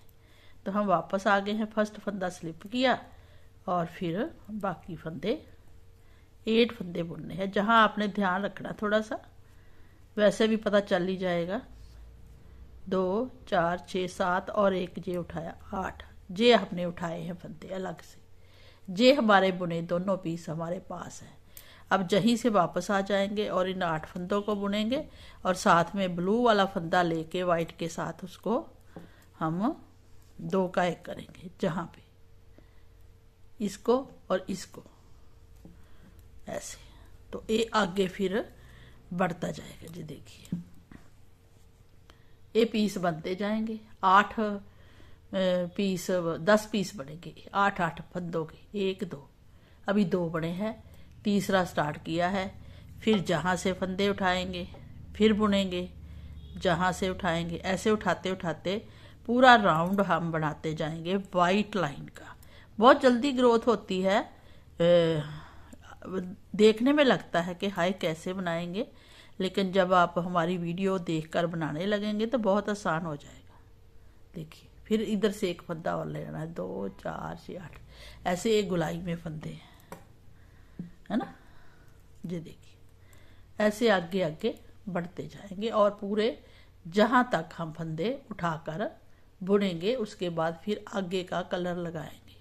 तो हम वापस आ गए हैं फर्स्ट फंदा स्लिप किया और फिर बाकी फंदे एट फंदे बुनने हैं जहाँ आपने ध्यान रखना थोड़ा सा वैसे भी पता चल ही जाएगा दो चार छ सात और एक जे उठाया आठ जे आपने उठाए हैं फंदे अलग से ये हमारे बुने दोनों पीस हमारे पास हैं अब जहीं से वापस आ जाएंगे और इन आठ फंदों को बुनेंगे और साथ में ब्लू वाला फंदा लेके वाइट के साथ उसको हम दो का एक करेंगे जहां पे इसको और इसको ऐसे तो ये आगे फिर बढ़ता जाएगा जी देखिए ये पीस बनते जाएंगे आठ पीस दस पीस बनेंगे आठ आठ फंदों के एक दो अभी दो बने हैं तीसरा स्टार्ट किया है फिर जहाँ से फंदे उठाएंगे फिर बुनेंगे जहाँ से उठाएंगे ऐसे उठाते उठाते पूरा राउंड हम बनाते जाएंगे वाइट लाइन का बहुत जल्दी ग्रोथ होती है देखने में लगता है कि हाय कैसे बनाएंगे लेकिन जब आप हमारी वीडियो देखकर बनाने लगेंगे तो बहुत आसान हो जाएगा देखिए फिर इधर से एक फंदा और ले जाना है दो चार छ आठ ऐसे एक गुलाई में फंदे हैं है ना ये देखिए ऐसे आगे आगे बढ़ते जाएंगे और पूरे जहां तक हम फंदे उठाकर बुनेंगे उसके बाद फिर आगे का कलर लगाएंगे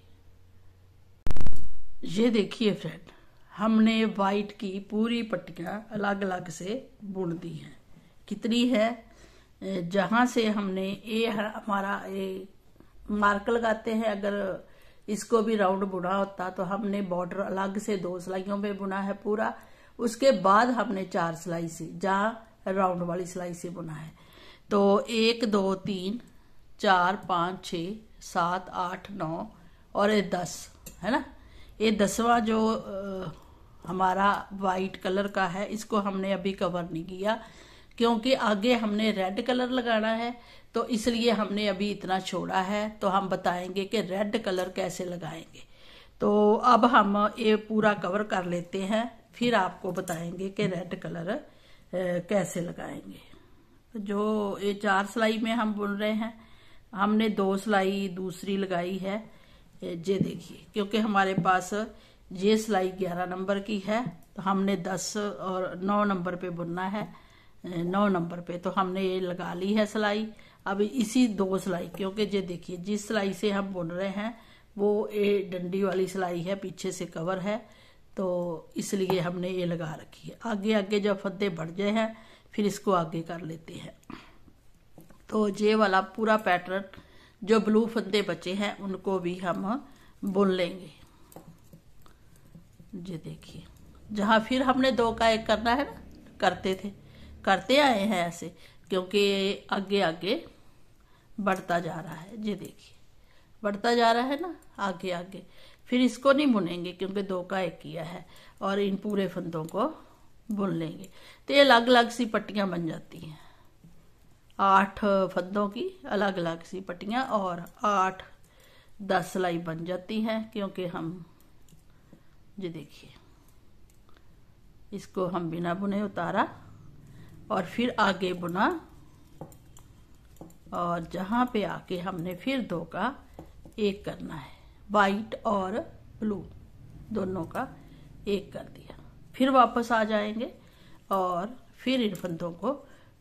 ये देखिए फ्रेंड हमने वाइट की पूरी पट्टियां अलग अलग से बुन दी हैं कितनी है जहाँ से हमने ये हमारा ये मार्क लगाते हैं अगर इसको भी राउंड बुना होता तो हमने बॉर्डर अलग से दो सिलाइयों पे बुना है पूरा उसके बाद हमने चार सिलाई से जहा राउंड वाली सिलाई से बुना है तो एक दो तीन चार पाँच छ सात आठ नौ और ये दस है ना ये दसवा जो आ, हमारा वाइट कलर का है इसको हमने अभी कवर नहीं किया क्योंकि आगे हमने रेड कलर लगाना है तो इसलिए हमने अभी इतना छोड़ा है तो हम बताएंगे कि रेड कलर कैसे लगाएंगे तो अब हम ये पूरा कवर कर लेते हैं फिर आपको बताएंगे कि रेड कलर कैसे लगाएंगे तो जो ये चार सिलाई में हम बुन रहे हैं हमने दो सिलाई दूसरी लगाई है ये देखिए क्योंकि हमारे पास ये सिलाई ग्यारह नंबर की है तो हमने दस और नौ नंबर पे बुनना है नौ नंबर पे तो हमने ये लगा ली है सिलाई अब इसी दो सिलाई क्योंकि ये देखिए जिस सिलाई से हम बुन रहे हैं वो ये डंडी वाली सिलाई है पीछे से कवर है तो इसलिए हमने ये लगा रखी है आगे आगे जब फंदे बढ़ जाए हैं फिर इसको आगे कर लेते हैं तो ये वाला पूरा पैटर्न जो ब्लू फंदे बचे हैं उनको भी हम बुन लेंगे ये देखिए जहाँ फिर हमने दो का एक करना है ना करते थे करते आए हैं ऐसे क्योंकि आगे आगे बढ़ता जा रहा है ये देखिए बढ़ता जा रहा है ना आगे आगे फिर इसको नहीं बुनेंगे क्योंकि दो का एक किया है और इन पूरे फंदों को बुन लेंगे तो ये अलग अलग सी पट्टियाँ बन जाती हैं आठ फंदों की अलग अलग सी पट्टियाँ और आठ दस सिलाई बन जाती हैं क्योंकि हम ये देखिए इसको हम बिना बुने उतारा और फिर आगे बुना और जहाँ पे आके हमने फिर दो का एक करना है वाइट और ब्लू दोनों का एक कर दिया फिर वापस आ जाएंगे और फिर इन फंदों को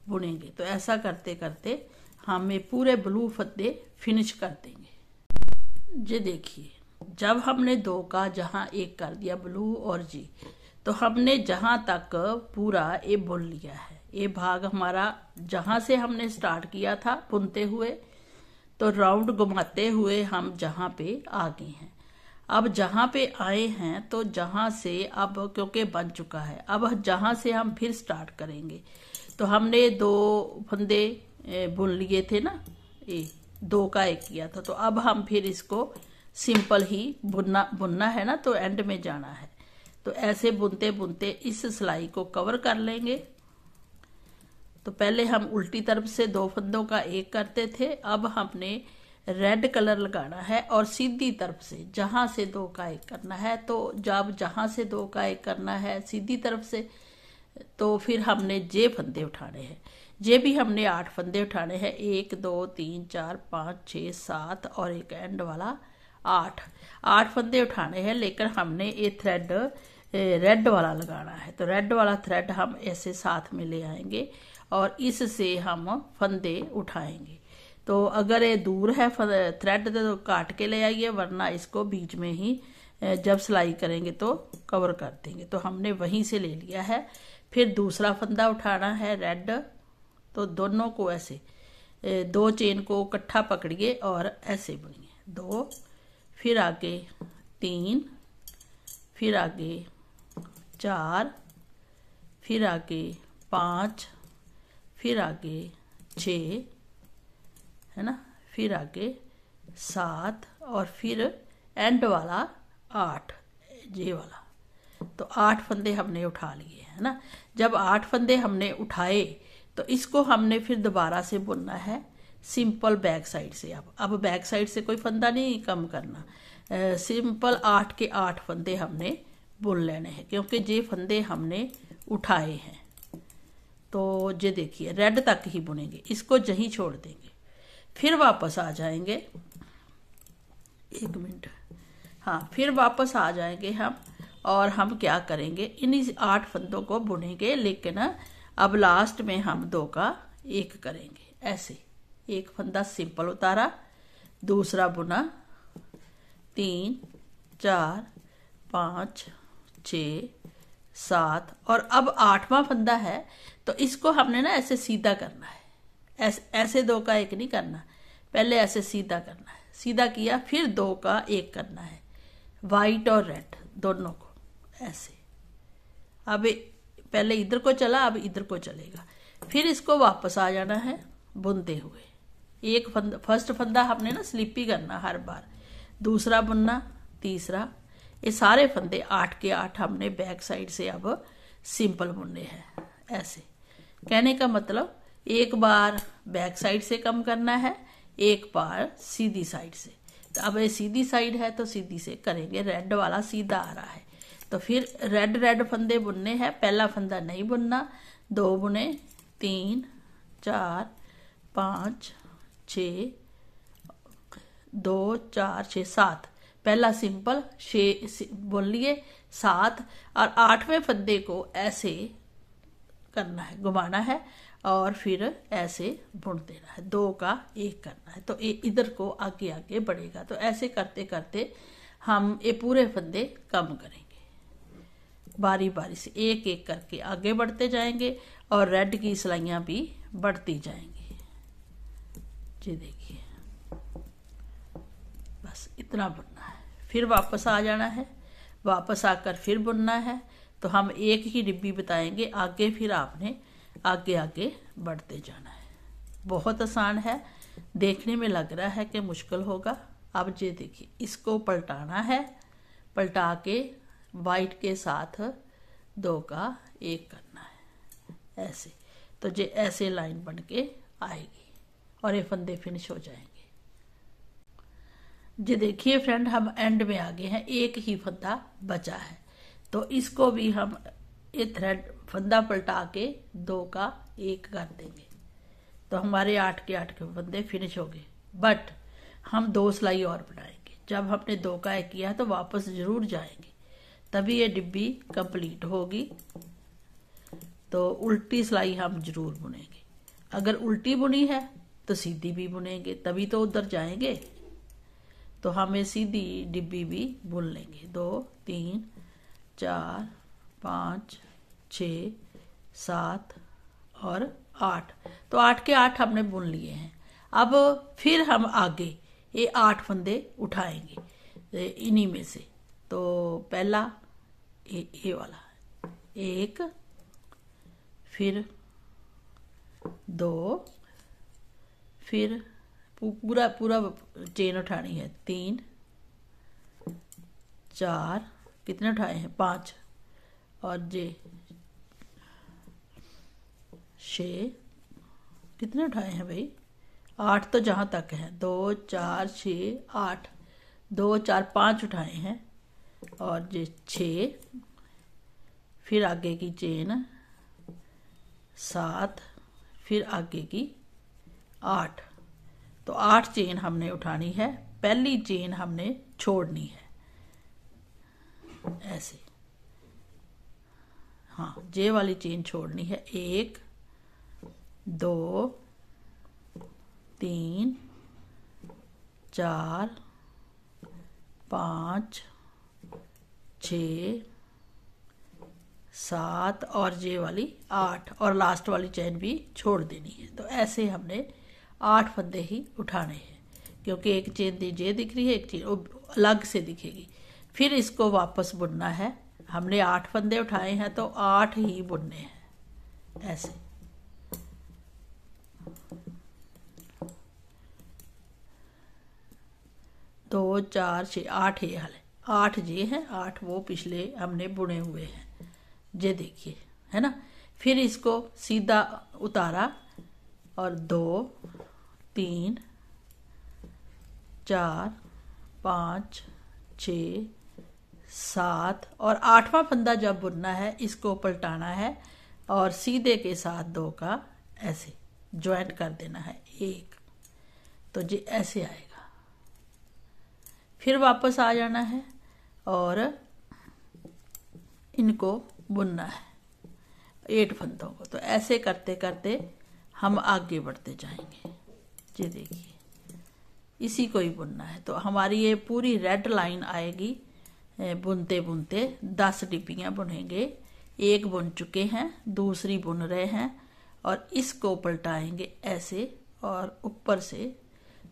बुनेंगे तो ऐसा करते करते हमें पूरे ब्लू फंदे फिनिश कर देंगे ये देखिए जब हमने दो का जहाँ एक कर दिया ब्लू और जी तो हमने जहाँ तक पूरा ये बुन लिया है ये भाग हमारा जहां से हमने स्टार्ट किया था बुनते हुए तो राउंड घुमाते हुए हम जहां पे आ गए हैं अब जहां पे आए हैं तो जहां से अब क्योंकि बन चुका है अब जहां से हम फिर स्टार्ट करेंगे तो हमने दो फंदे बुन लिए थे ना ये दो का एक किया था तो अब हम फिर इसको सिंपल ही बुनना बुनना है ना तो एंड में जाना है तो ऐसे बुनते बुनते इस सिलाई को कवर कर लेंगे तो पहले हम उल्टी तरफ से दो फंदों का एक करते थे अब हमने रेड कलर लगाना है और सीधी तरफ से जहां से दो का एक करना है तो जब जहां से दो का एक करना है सीधी तरफ से तो फिर हमने जे फंदे उठाने हैं जे भी हमने आठ फंदे उठाने हैं एक दो तीन चार पाँच छ सात और एक एंड वाला आठ आठ फंदे उठाने हैं लेकिन हमने ये थ्रेड रेड वाला लगाना है तो रेड वाला थ्रेड हम ऐसे साथ में ले आएंगे और इससे हम फंदे उठाएंगे तो अगर ये दूर है थ्रेड तो काट के ले आइए वरना इसको बीच में ही जब सिलाई करेंगे तो कवर कर देंगे तो हमने वहीं से ले लिया है फिर दूसरा फंदा उठाना है रेड तो दोनों को ऐसे दो चेन को इकट्ठा पकड़िए और ऐसे बुनिए दो फिर आगे तीन फिर आगे चार फिर आगे पाँच फिर आगे छ है ना फिर आगे सात और फिर एंड वाला आठ जे वाला तो आठ फंदे हमने उठा लिए है ना जब आठ फंदे हमने उठाए तो इसको हमने फिर दोबारा से बुनना है सिंपल बैक साइड से अब अब बैक साइड से कोई फंदा नहीं कम करना सिंपल आठ के आठ फंदे हमने बुन लेने हैं क्योंकि जे फंदे हमने उठाए हैं तो ये देखिए रेड तक ही बुनेंगे इसको जही छोड़ देंगे फिर वापस आ जाएंगे एक मिनट हाँ फिर वापस आ जाएंगे हम और हम क्या करेंगे इन्हीं आठ फंदों को बुनेंगे लेकिन अब लास्ट में हम दो का एक करेंगे ऐसे एक फंदा सिंपल उतारा दूसरा बुना तीन चार पाँच छ सात और अब आठवां फंदा है तो इसको हमने ना ऐसे सीधा करना है ऐस, ऐसे दो का एक नहीं करना पहले ऐसे सीधा करना है सीधा किया फिर दो का एक करना है वाइट और रेड दोनों को ऐसे अब पहले इधर को चला अब इधर को चलेगा फिर इसको वापस आ जाना है बुनते हुए एक फंदा फर्स्ट फंदा हमने ना स्लिपी करना हर बार दूसरा बुनना तीसरा ये सारे फंदे आठ के आठ हमने बैक साइड से अब सिंपल बुनने हैं ऐसे कहने का मतलब एक बार बैक साइड से कम करना है एक बार सीधी साइड से तो अब ये सीधी साइड है तो सीधी से करेंगे रेड वाला सीधा आ रहा है तो फिर रेड रेड फंदे बुनने हैं पहला फंदा नहीं बुनना दो बुने तीन चार पाँच छ दो चार छ सात पहला सिंपल छ बोल लिए सात और आठवें फंदे को ऐसे करना है घुमाना है और फिर ऐसे बुन देना है दो का एक करना है तो इधर को आगे आगे बढ़ेगा तो ऐसे करते करते हम ये पूरे फंदे कम करेंगे बारी बारी से एक एक करके आगे बढ़ते जाएंगे और रेड की सिलाइयाँ भी बढ़ती जाएंगी जी देखिए बस इतना बुनना है फिर वापस आ जाना है वापस आकर फिर बुनना है तो हम एक ही डिब्बी बताएंगे आगे फिर आपने आगे आगे बढ़ते जाना है बहुत आसान है देखने में लग रहा है कि मुश्किल होगा अब ये देखिए इसको पलटाना है पलटा के वाइट के साथ दो का एक करना है ऐसे तो ये ऐसे लाइन बन के आएगी और ये फंदे फिनिश हो जाएंगे ये देखिए फ्रेंड हम एंड में आ गए हैं एक ही फंदा बचा है तो इसको भी हम ये थ्रेड फंदा पलटा के दो का एक कर देंगे तो हमारे आठ के आठ के फंदे फिनिश हो गए बट हम दो सिलाई और बनाएंगे जब हमने दो का एक किया तो वापस जरूर जाएंगे तभी ये डिब्बी कंप्लीट होगी तो उल्टी सिलाई हम जरूर बुनेंगे अगर उल्टी बुनी है तो सीधी भी बुनेंगे तभी तो उधर जाएंगे तो हमें सीधी डिब्बी भी बुन लेंगे दो तीन चार पाँच छ सात और आठ तो आठ के आठ हमने बुन लिए हैं अब फिर हम आगे ये आठ फंदे उठाएंगे इन्हीं में से तो पहला ये, वाला एक फिर दो फिर पूरा पूरा चेन उठानी है तीन चार कितने उठाए हैं पाँच और जे छ कितने उठाए हैं भाई आठ तो जहाँ तक है दो चार छ आठ दो चार पाँच उठाए हैं और जे छ फिर आगे की चेन सात फिर आगे की आठ तो आठ चेन हमने उठानी है पहली चेन हमने छोड़नी है ऐसे हाँ जे वाली चेन छोड़नी है एक दो तीन चार पाँच छ सात और जे वाली आठ और लास्ट वाली चेन भी छोड़ देनी है तो ऐसे हमने आठ फंदे ही उठाने हैं क्योंकि एक चेन दी जे दिख रही है एक चेन अलग से दिखेगी फिर इसको वापस बुनना है हमने आठ फंदे उठाए हैं तो आठ ही बुनने हैं ऐसे दो चार छ आठ ये हाल आठ ये हैं आठ वो पिछले हमने बुने हुए हैं ये देखिए है ना फिर इसको सीधा उतारा और दो तीन चार पाँच छ सात और आठवां फंदा जब बुनना है इसको पलटाना है और सीधे के साथ दो का ऐसे ज्वाइंट कर देना है एक तो जी ऐसे आएगा फिर वापस आ जाना है और इनको बुनना है एट फंदों को तो ऐसे करते करते हम आगे बढ़ते जाएंगे जी देखिए इसी को ही बुनना है तो हमारी ये पूरी रेड लाइन आएगी बुनते बुनते दस डिब्बियाँ बुनेंगे एक बुन चुके हैं दूसरी बुन रहे हैं और इसको पलटाएंगे ऐसे और ऊपर से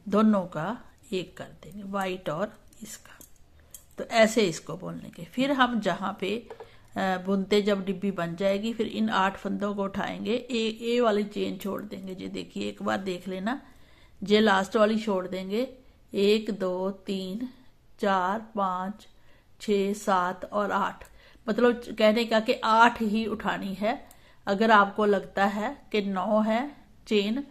दोनों का एक कर देंगे वाइट और इसका तो ऐसे इसको बुन लेंगे फिर हम जहाँ पे बुनते जब डिब्बी बन जाएगी फिर इन आठ फंदों को उठाएंगे ए ए वाली चेन छोड़ देंगे जी देखिए एक बार देख लेना जे लास्ट वाली छोड़ देंगे एक दो तीन चार पाँच छ सात और आठ मतलब कहने का कि आठ ही उठानी है अगर आपको लगता है कि नौ है चेन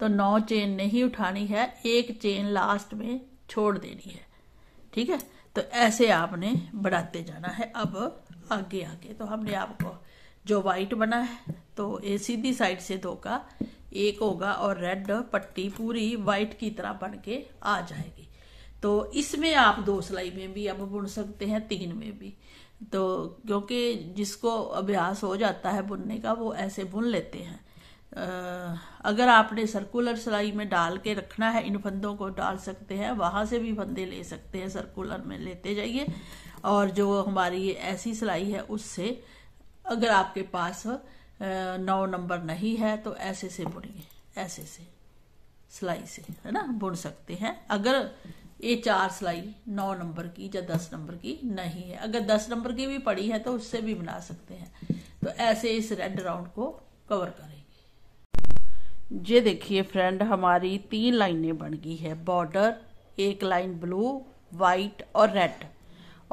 तो नौ चेन नहीं उठानी है एक चेन लास्ट में छोड़ देनी है ठीक है तो ऐसे आपने बढ़ाते जाना है अब आगे आगे तो हमने आपको जो वाइट बना है तो ये सीधी साइड से दो का एक होगा और रेड पट्टी पूरी वाइट की तरह बन के आ जाएगी तो इसमें आप दो सिलाई में भी अब बुन सकते हैं तीन में भी तो क्योंकि जिसको अभ्यास हो जाता है बुनने का वो ऐसे बुन लेते हैं अगर आपने सर्कुलर सिलाई में डाल के रखना है इन फंदों को डाल सकते हैं वहां से भी फंदे ले सकते हैं सर्कुलर में लेते जाइए और जो हमारी ऐसी सिलाई है उससे अगर आपके पास नौ नंबर नहीं है तो ऐसे से बुनिए ऐसे से सिलाई से है ना बुन सकते हैं अगर ये चार सिलाई नौ नंबर की या दस नंबर की नहीं है अगर दस नंबर की भी पड़ी है तो उससे भी बना सकते हैं तो ऐसे इस रेड राउंड को कवर करेंगे ये देखिए फ्रेंड हमारी तीन लाइनें बन गई है बॉर्डर एक लाइन ब्लू वाइट और रेड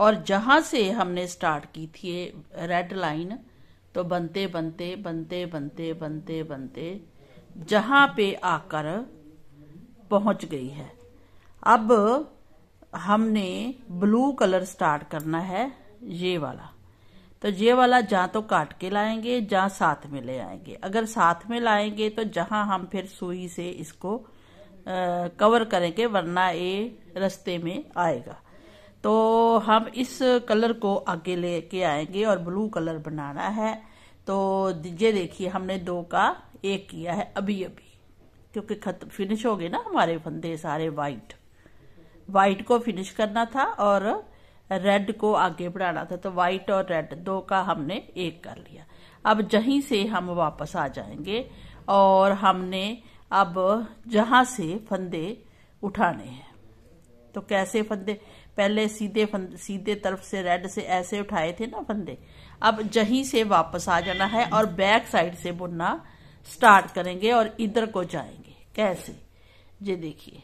और जहाँ से हमने स्टार्ट की थी रेड लाइन तो बनते बनते बनते बनते बनते बनते जहाँ पे आकर पहुँच गई है अब हमने ब्लू कलर स्टार्ट करना है ये वाला तो ये वाला जहाँ तो काट के लाएंगे जहां साथ में ले आएंगे अगर साथ में लाएंगे तो जहां हम फिर सुई से इसको आ, कवर करेंगे वरना ये रस्ते में आएगा तो हम इस कलर को आगे ले के आएंगे और ब्लू कलर बनाना है तो ये देखिए हमने दो का एक किया है अभी अभी क्योंकि खत फिनिश हो गए ना हमारे फंदे सारे वाइट वाइट को फिनिश करना था और रेड को आगे बढ़ाना था तो वाइट और रेड दो का हमने एक कर लिया अब जहीं से हम वापस आ जाएंगे और हमने अब जहां से फंदे उठाने हैं तो कैसे फंदे पहले सीधे फंदे सीधे तरफ से रेड से ऐसे उठाए थे ना फंदे अब जहीं से वापस आ जाना है और बैक साइड से बुनना स्टार्ट करेंगे और इधर को जाएंगे कैसे ये देखिए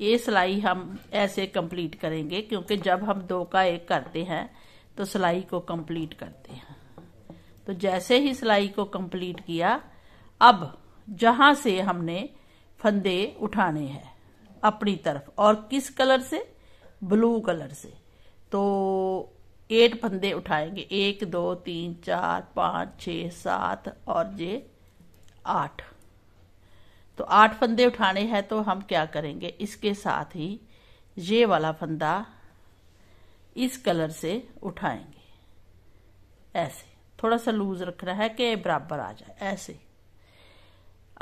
ये सिलाई हम ऐसे कंप्लीट करेंगे क्योंकि जब हम दो का एक करते हैं तो सिलाई को कंप्लीट करते हैं तो जैसे ही सिलाई को कंप्लीट किया अब जहां से हमने फंदे उठाने हैं अपनी तरफ और किस कलर से ब्लू कलर से तो एट फंदे उठाएंगे एक दो तीन चार पाँच छ सात और ये आठ तो आठ फंदे उठाने हैं तो हम क्या करेंगे इसके साथ ही ये वाला फंदा इस कलर से उठाएंगे ऐसे थोड़ा सा लूज रखना है कि बराबर आ जाए ऐसे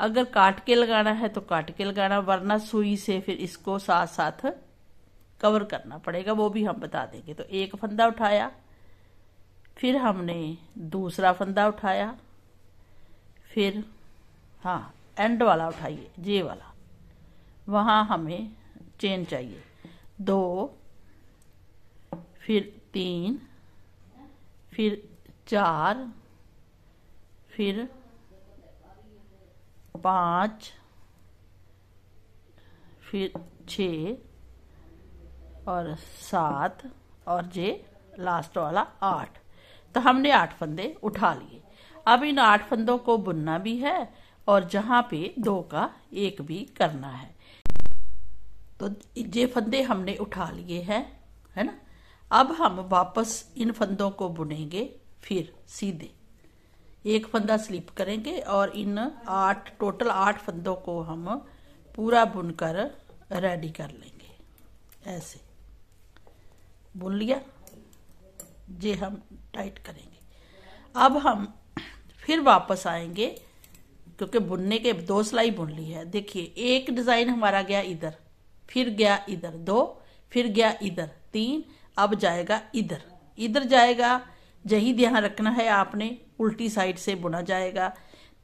अगर काट के लगाना है तो काट के लगाना वरना सुई से फिर इसको साथ साथ कवर करना पड़ेगा वो भी हम बता देंगे तो एक फंदा उठाया फिर हमने दूसरा फंदा उठाया फिर हाँ एंड वाला उठाइए जे वाला वहाँ हमें चेन चाहिए दो फिर तीन फिर चार फिर पाँच फिर छ और सात और जे लास्ट वाला आठ तो हमने आठ फंदे उठा लिए अब इन आठ फंदों को बुनना भी है और जहाँ पे दो का एक भी करना है तो ये फंदे हमने उठा लिए हैं है ना अब हम वापस इन फंदों को बुनेंगे फिर सीधे एक फंदा स्लिप करेंगे और इन आठ टोटल आठ फंदों को हम पूरा बुनकर रेडी कर लेंगे ऐसे बुन लिया जे हम टाइट करेंगे अब हम फिर वापस आएंगे क्योंकि बुनने के दो सिलाई बुन ली है देखिए एक डिज़ाइन हमारा गया इधर फिर गया इधर दो फिर गया इधर तीन अब जाएगा इधर इधर जाएगा यही ध्यान रखना है आपने उल्टी साइड से बुना जाएगा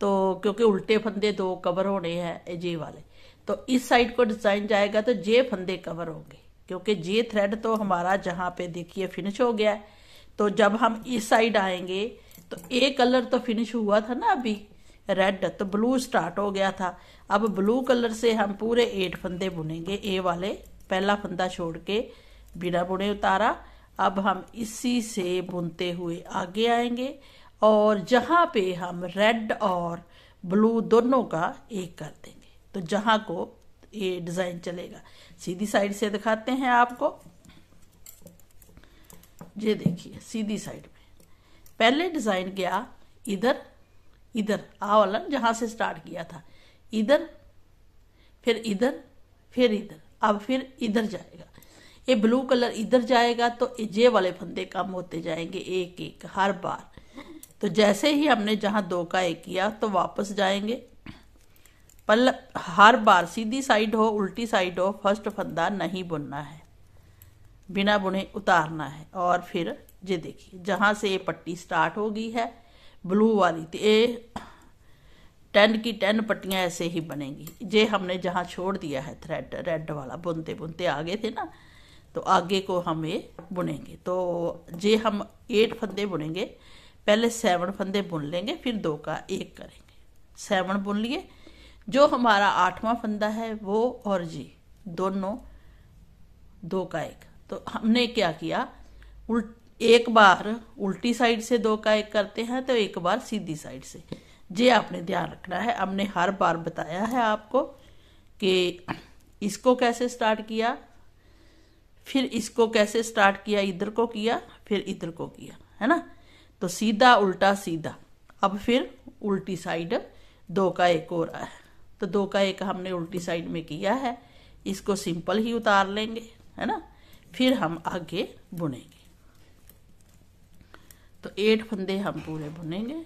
तो क्योंकि उल्टे फंदे दो कवर होने हैं जे वाले तो इस साइड को डिज़ाइन जाएगा तो जे फंदे कवर होंगे क्योंकि जे थ्रेड तो हमारा जहां पे देखिए फिनिश हो गया है तो जब हम इस साइड आएंगे तो ए कलर तो फिनिश हुआ था ना अभी रेड तो ब्लू स्टार्ट हो गया था अब ब्लू कलर से हम पूरे एट फंदे बुनेंगे ए वाले पहला फंदा छोड़ के बिना बुने उतारा अब हम इसी से बुनते हुए आगे आएंगे और जहाँ पे हम रेड और ब्लू दोनों का एक कर देंगे तो जहाँ को ये डिज़ाइन चलेगा सीधी साइड से दिखाते हैं आपको ये देखिए सीधी साइड में पहले डिज़ाइन गया इधर इधर आ वाला जहाँ से स्टार्ट किया था इधर फिर इधर फिर इधर अब फिर इधर जाएगा ये ब्लू कलर इधर जाएगा तो जे वाले फंदे कम होते जाएंगे एक एक हर बार तो जैसे ही हमने जहाँ दो का एक किया तो वापस जाएंगे पल हर बार सीधी साइड हो उल्टी साइड हो फर्स्ट फंदा नहीं बुनना है बिना बुने उतारना है और फिर ये देखिए जहाँ से ये पट्टी स्टार्ट हो गई है ब्लू वाली तो ये टेन की टेन पट्टियाँ ऐसे ही बनेंगी ये हमने जहाँ छोड़ दिया है थ्रेड रेड वाला बुनते बुनते आगे थे ना तो आगे को हम ये बुनेंगे तो ये हम एट फंदे बुनेंगे पहले सेवन फंदे बुन लेंगे फिर दो का एक करेंगे सेवन बुन लिए जो हमारा आठवां फंदा है वो और जी दोनों दो का एक तो हमने क्या किया उल्ट एक बार उल्टी साइड से दो का एक करते हैं तो एक बार सीधी साइड से ये आपने ध्यान रखना है हमने हर बार बताया है आपको कि इसको कैसे स्टार्ट किया फिर इसको कैसे स्टार्ट किया इधर को किया फिर इधर को किया है ना तो सीधा उल्टा सीधा अब फिर उल्टी साइड दो का एक हो रहा है तो दो का एक हमने उल्टी साइड में किया है इसको सिंपल ही उतार लेंगे है ना फिर हम आगे बुनेंगे तो एट फंदे हम पूरे बुनेंगे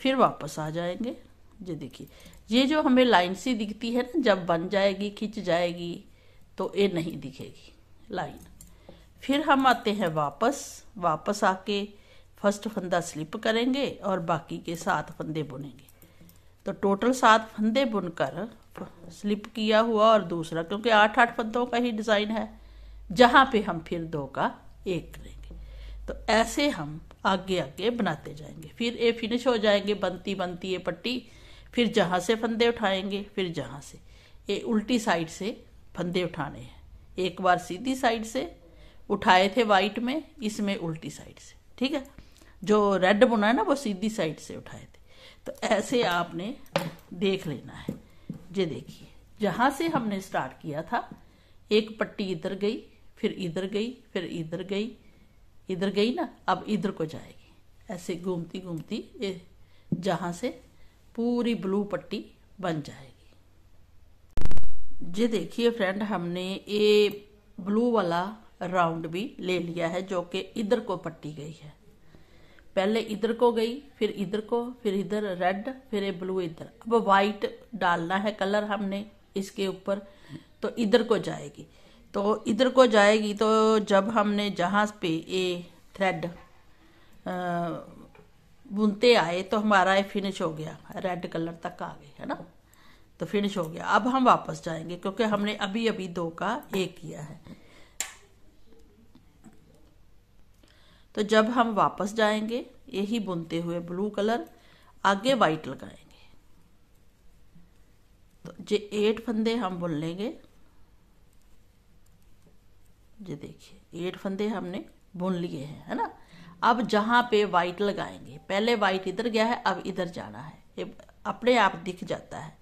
फिर वापस आ जाएंगे ये देखिए ये जो हमें लाइन सी दिखती है ना जब बन जाएगी खिंच जाएगी तो ये नहीं दिखेगी लाइन फिर हम आते हैं वापस वापस आके फर्स्ट फंदा स्लिप करेंगे और बाकी के सात फंदे बुनेंगे तो टोटल सात फंदे बुनकर स्लिप किया हुआ और दूसरा क्योंकि आठ आठ फंदों का ही डिज़ाइन है जहाँ पे हम फिर दो का एक करें तो ऐसे हम आगे आगे बनाते जाएंगे फिर ये फिनिश हो जाएंगे बनती बनती ये पट्टी फिर जहाँ से फंदे उठाएंगे फिर जहाँ से ये उल्टी साइड से फंदे उठाने हैं एक बार सीधी साइड से उठाए थे वाइट में इसमें उल्टी साइड से ठीक है जो रेड बुना है ना वो सीधी साइड से उठाए थे तो ऐसे आपने देख लेना है ये देखिए जहाँ से हमने स्टार्ट किया था एक पट्टी इधर गई फिर इधर गई फिर इधर गई इधर गई ना अब इधर को जाएगी ऐसे घूमती घूमती ये जहाँ से पूरी ब्लू पट्टी बन जाएगी ये देखिए फ्रेंड हमने ये ब्लू वाला राउंड भी ले लिया है जो कि इधर को पट्टी गई है पहले इधर को गई फिर इधर को फिर इधर रेड फिर ये ब्लू इधर अब वाइट डालना है कलर हमने इसके ऊपर तो इधर को जाएगी तो इधर को जाएगी तो जब हमने जहाज पे ये थ्रेड बुनते आए तो हमारा ये फिनिश हो गया रेड कलर तक आ गए है ना तो फिनिश हो गया अब हम वापस जाएंगे क्योंकि हमने अभी अभी दो का एक किया है तो जब हम वापस जाएंगे यही बुनते हुए ब्लू कलर आगे वाइट लगाएंगे तो जे एट फंदे हम बुन लेंगे ये देखिए एट फंदे हमने बुन लिए हैं है ना अब जहाँ पे वाइट लगाएंगे पहले वाइट इधर गया है अब इधर जाना है ये अपने आप दिख जाता है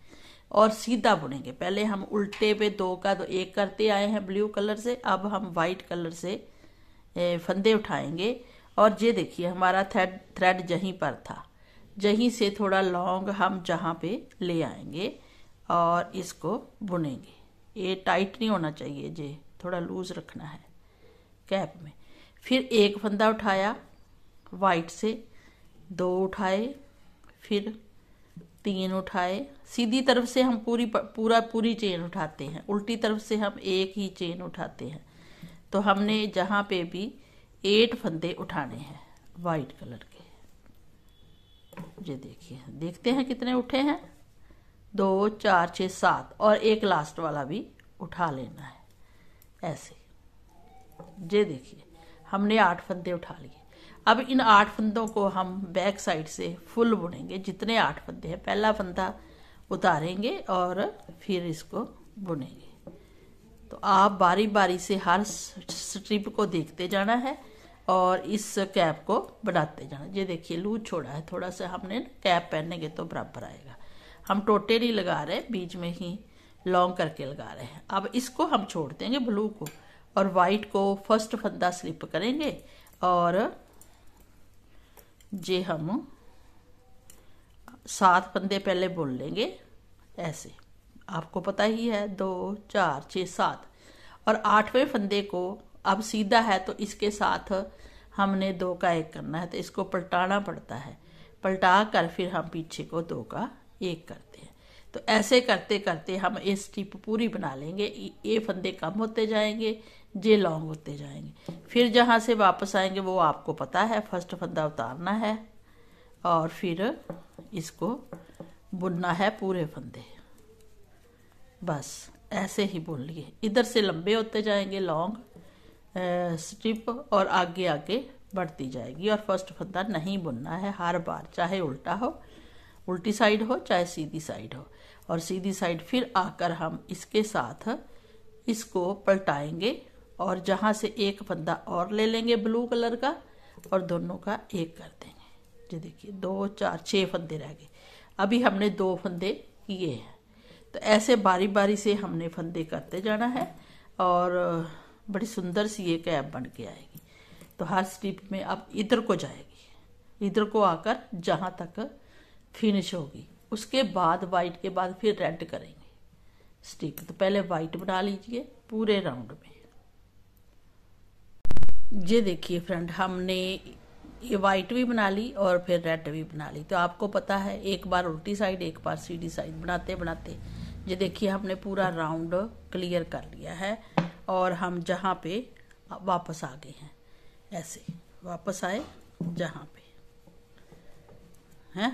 और सीधा बुनेंगे पहले हम उल्टे पे दो का दो एक करते आए हैं ब्लू कलर से अब हम वाइट कलर से फंदे उठाएंगे और ये देखिए हमारा थ्रेड थ्रेड जहीं पर था जहीं से थोड़ा लॉन्ग हम जहाँ पे ले आएंगे और इसको बुनेंगे ये टाइट नहीं होना चाहिए जे थोड़ा लूज रखना है कैप में फिर एक फंदा उठाया वाइट से दो उठाए फिर तीन उठाए सीधी तरफ से हम पूरी पूरा पूरी चेन उठाते हैं उल्टी तरफ से हम एक ही चेन उठाते हैं तो हमने जहाँ पे भी एट फंदे उठाने हैं वाइट कलर के ये देखिए देखते हैं कितने उठे हैं दो चार छः सात और एक लास्ट वाला भी उठा लेना है ऐसे ये देखिए हमने आठ फंदे उठा लिए अब इन आठ फंदों को हम बैक साइड से फुल बुनेंगे जितने आठ फंदे हैं पहला फंदा उतारेंगे और फिर इसको बुनेंगे तो आप बारी बारी से हर स्ट्रिप को देखते जाना है और इस कैप को बनाते जाना ये देखिए लूज छोड़ा है थोड़ा सा हमने कैप पहनेंगे तो बराबर आएगा हम टोटे नहीं लगा रहे बीच में ही लॉन्ग करके लगा रहे हैं अब इसको हम छोड़ देंगे ब्लू को और वाइट को फर्स्ट फंदा स्लिप करेंगे और जे हम सात फंदे पहले बुन लेंगे ऐसे आपको पता ही है दो चार छ सात और आठवें फंदे को अब सीधा है तो इसके साथ हमने दो का एक करना है तो इसको पलटाना पड़ता है पलटा कर फिर हम पीछे को दो का एक करते हैं तो ऐसे करते करते हम ये स्टिप पूरी बना लेंगे ये फंदे कम होते जाएंगे जे लॉन्ग होते जाएंगे फिर जहाँ से वापस आएंगे वो आपको पता है फर्स्ट फंदा उतारना है और फिर इसको बुनना है पूरे फंदे बस ऐसे ही बुन लिए इधर से लंबे होते जाएंगे लॉन्ग स्ट्रिप और आगे आगे बढ़ती जाएगी और फर्स्ट फंदा नहीं बुनना है हर बार चाहे उल्टा हो उल्टी साइड हो चाहे सीधी साइड हो और सीधी साइड फिर आकर हम इसके साथ इसको पलटाएंगे और जहाँ से एक फंदा और ले लेंगे ब्लू कलर का और दोनों का एक कर देंगे जो देखिए दो चार छः फंदे रह गए अभी हमने दो फंदे किए हैं तो ऐसे बारी बारी से हमने फंदे करते जाना है और बड़ी सुंदर सी ये कैब बन के आएगी तो हर स्टिप में अब इधर को जाएगी इधर को आकर जहाँ तक फिनिश होगी उसके बाद वाइट के बाद फिर रेड करेंगे स्टिक तो पहले वाइट बना लीजिए पूरे राउंड में ये देखिए फ्रेंड हमने ये वाइट भी बना ली और फिर रेड भी बना ली तो आपको पता है एक बार उल्टी साइड एक बार सीढ़ी साइड बनाते बनाते ये देखिए हमने पूरा राउंड क्लियर कर लिया है और हम जहाँ पे वापस आ गए हैं ऐसे वापस आए जहाँ पे हैं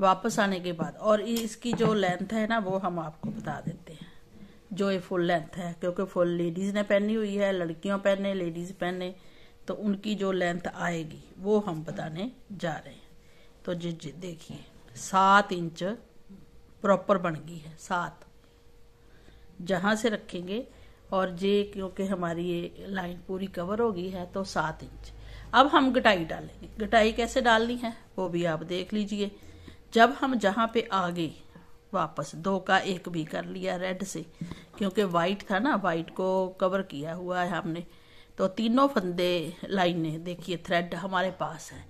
वापस आने के बाद और इसकी जो लेंथ है ना वो हम आपको बता देते हैं जो ये फुल लेंथ है क्योंकि फुल लेडीज़ ने पहनी हुई है लड़कियों पहने लेडीज़ पहने तो उनकी जो लेंथ आएगी वो हम बताने जा रहे हैं तो जी जी देखिए सात इंच प्रॉपर बन गई है सात जहां से रखेंगे और जे क्योंकि हमारी ये लाइन पूरी कवर हो गई है तो सात इंच अब हम गटाई डालेंगे गटाई कैसे डालनी है वो भी आप देख लीजिए जब हम जहाँ पे आ गए वापस दो का एक भी कर लिया रेड से क्योंकि वाइट था ना वाइट को कवर किया हुआ है हमने तो तीनों फंदे लाइनें देखिए थ्रेड हमारे पास है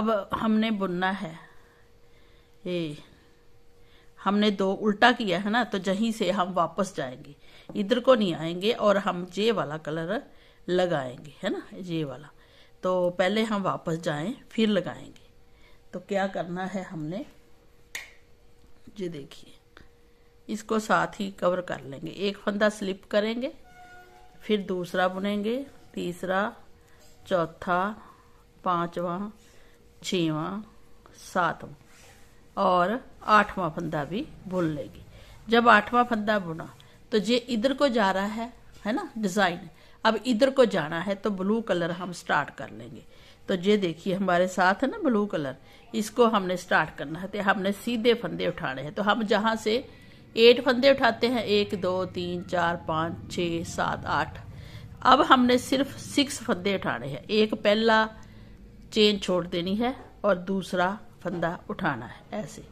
अब हमने बुनना है ये हमने दो उल्टा किया है ना तो जहीं से हम वापस जाएंगे इधर को नहीं आएंगे और हम जे वाला कलर लगाएंगे है ना जे वाला तो पहले हम वापस जाएं फिर लगाएंगे तो क्या करना है हमने ये देखिए इसको साथ ही कवर कर लेंगे एक फंदा स्लिप करेंगे फिर दूसरा बुनेंगे तीसरा चौथा पांचवा छवा सातवा और आठवां फंदा भी बुन लेंगे जब आठवां फंदा बुना तो ये इधर को जा रहा है है ना डिज़ाइन अब इधर को जाना है तो ब्लू कलर हम स्टार्ट कर लेंगे तो ये देखिए हमारे साथ है ना ब्लू कलर इसको हमने स्टार्ट करना है तो हमने सीधे फंदे उठाने हैं तो हम जहाँ से एट फंदे उठाते हैं एक दो तीन चार पाँच छ सात आठ अब हमने सिर्फ सिक्स फंदे उठाने हैं एक पहला चेन छोड़ देनी है और दूसरा फंदा उठाना है ऐसे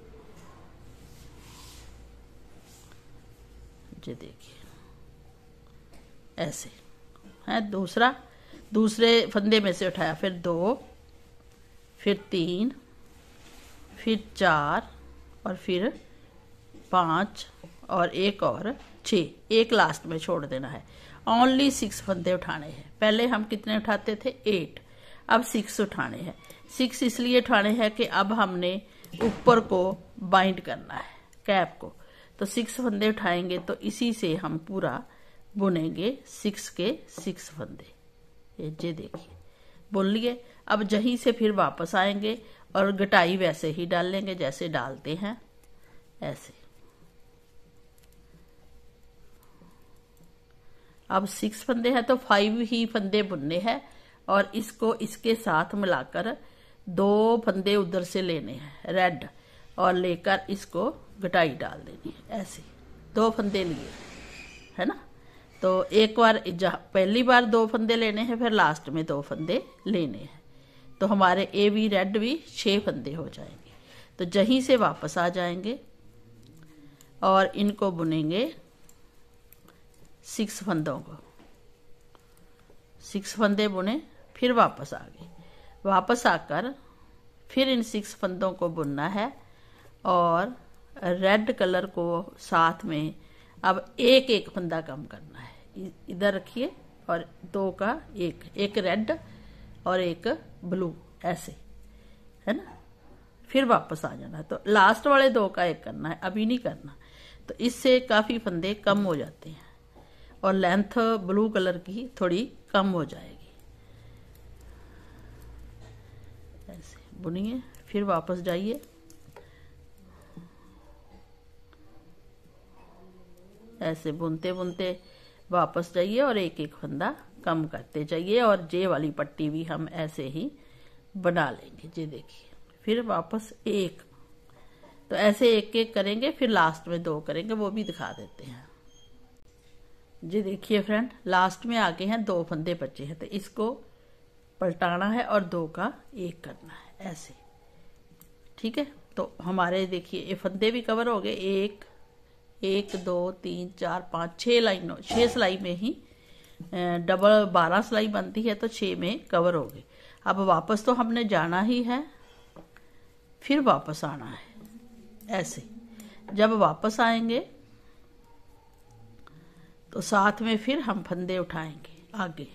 ये देखिए ऐसे है दूसरा दूसरे फंदे में से उठाया फिर दो फिर तीन फिर चार और फिर पाँच और एक और छः एक लास्ट में छोड़ देना है ओनली सिक्स फंदे उठाने हैं पहले हम कितने उठाते थे एट अब सिक्स उठाने हैं सिक्स इसलिए उठाने हैं कि अब हमने ऊपर को बाइंड करना है कैप को तो सिक्स फंदे उठाएंगे तो इसी से हम पूरा बुनेंगे सिक्स के सिक्स फंदे ये देखिए बोलिए अब जही से फिर वापस आएंगे और गटाई वैसे ही डाल लेंगे जैसे डालते हैं ऐसे अब सिक्स फंदे हैं तो फाइव ही फंदे बुनने हैं और इसको इसके साथ मिलाकर दो फंदे उधर से लेने हैं रेड और लेकर इसको घटाई डाल देनी है ऐसे दो फंदे लिए है ना तो एक बार पहली बार दो फंदे लेने हैं फिर लास्ट में दो फंदे लेने हैं तो हमारे ए वी रेड भी छः फंदे हो जाएंगे तो जहीं से वापस आ जाएंगे और इनको बुनेंगे सिक्स फंदों को सिक्स फंदे बुने फिर वापस आ गए वापस आकर फिर इन सिक्स फंदों को बुनना है और रेड कलर को साथ में अब एक एक फंदा कम करना है इधर रखिए और दो का एक एक रेड और एक ब्लू ऐसे है ना फिर वापस आ जाना है तो लास्ट वाले दो का एक करना है अभी नहीं करना तो इससे काफ़ी फंदे कम हो जाते हैं और लेंथ ब्लू कलर की थोड़ी कम हो जाएगी ऐसे बुनिए फिर वापस जाइए ऐसे बुनते बुनते वापस जाइए और एक एक फंदा कम करते जाइए और जे वाली पट्टी भी हम ऐसे ही बना लेंगे जे देखिए फिर वापस एक तो ऐसे एक एक करेंगे फिर लास्ट में दो करेंगे वो भी दिखा देते हैं जी देखिए फ्रेंड लास्ट में आगे हैं दो फंदे बचे हैं तो इसको पलटाना है और दो का एक करना है ऐसे ठीक है तो हमारे देखिए ये फंदे भी कवर हो गए एक एक दो तीन चार पाँच छः लाइनों छः सिलाई में ही डबल बारह सिलाई बनती है तो छः में कवर हो गए अब वापस तो हमने जाना ही है फिर वापस आना है ऐसे जब वापस आएंगे तो साथ में फिर हम फंदे उठाएंगे आगे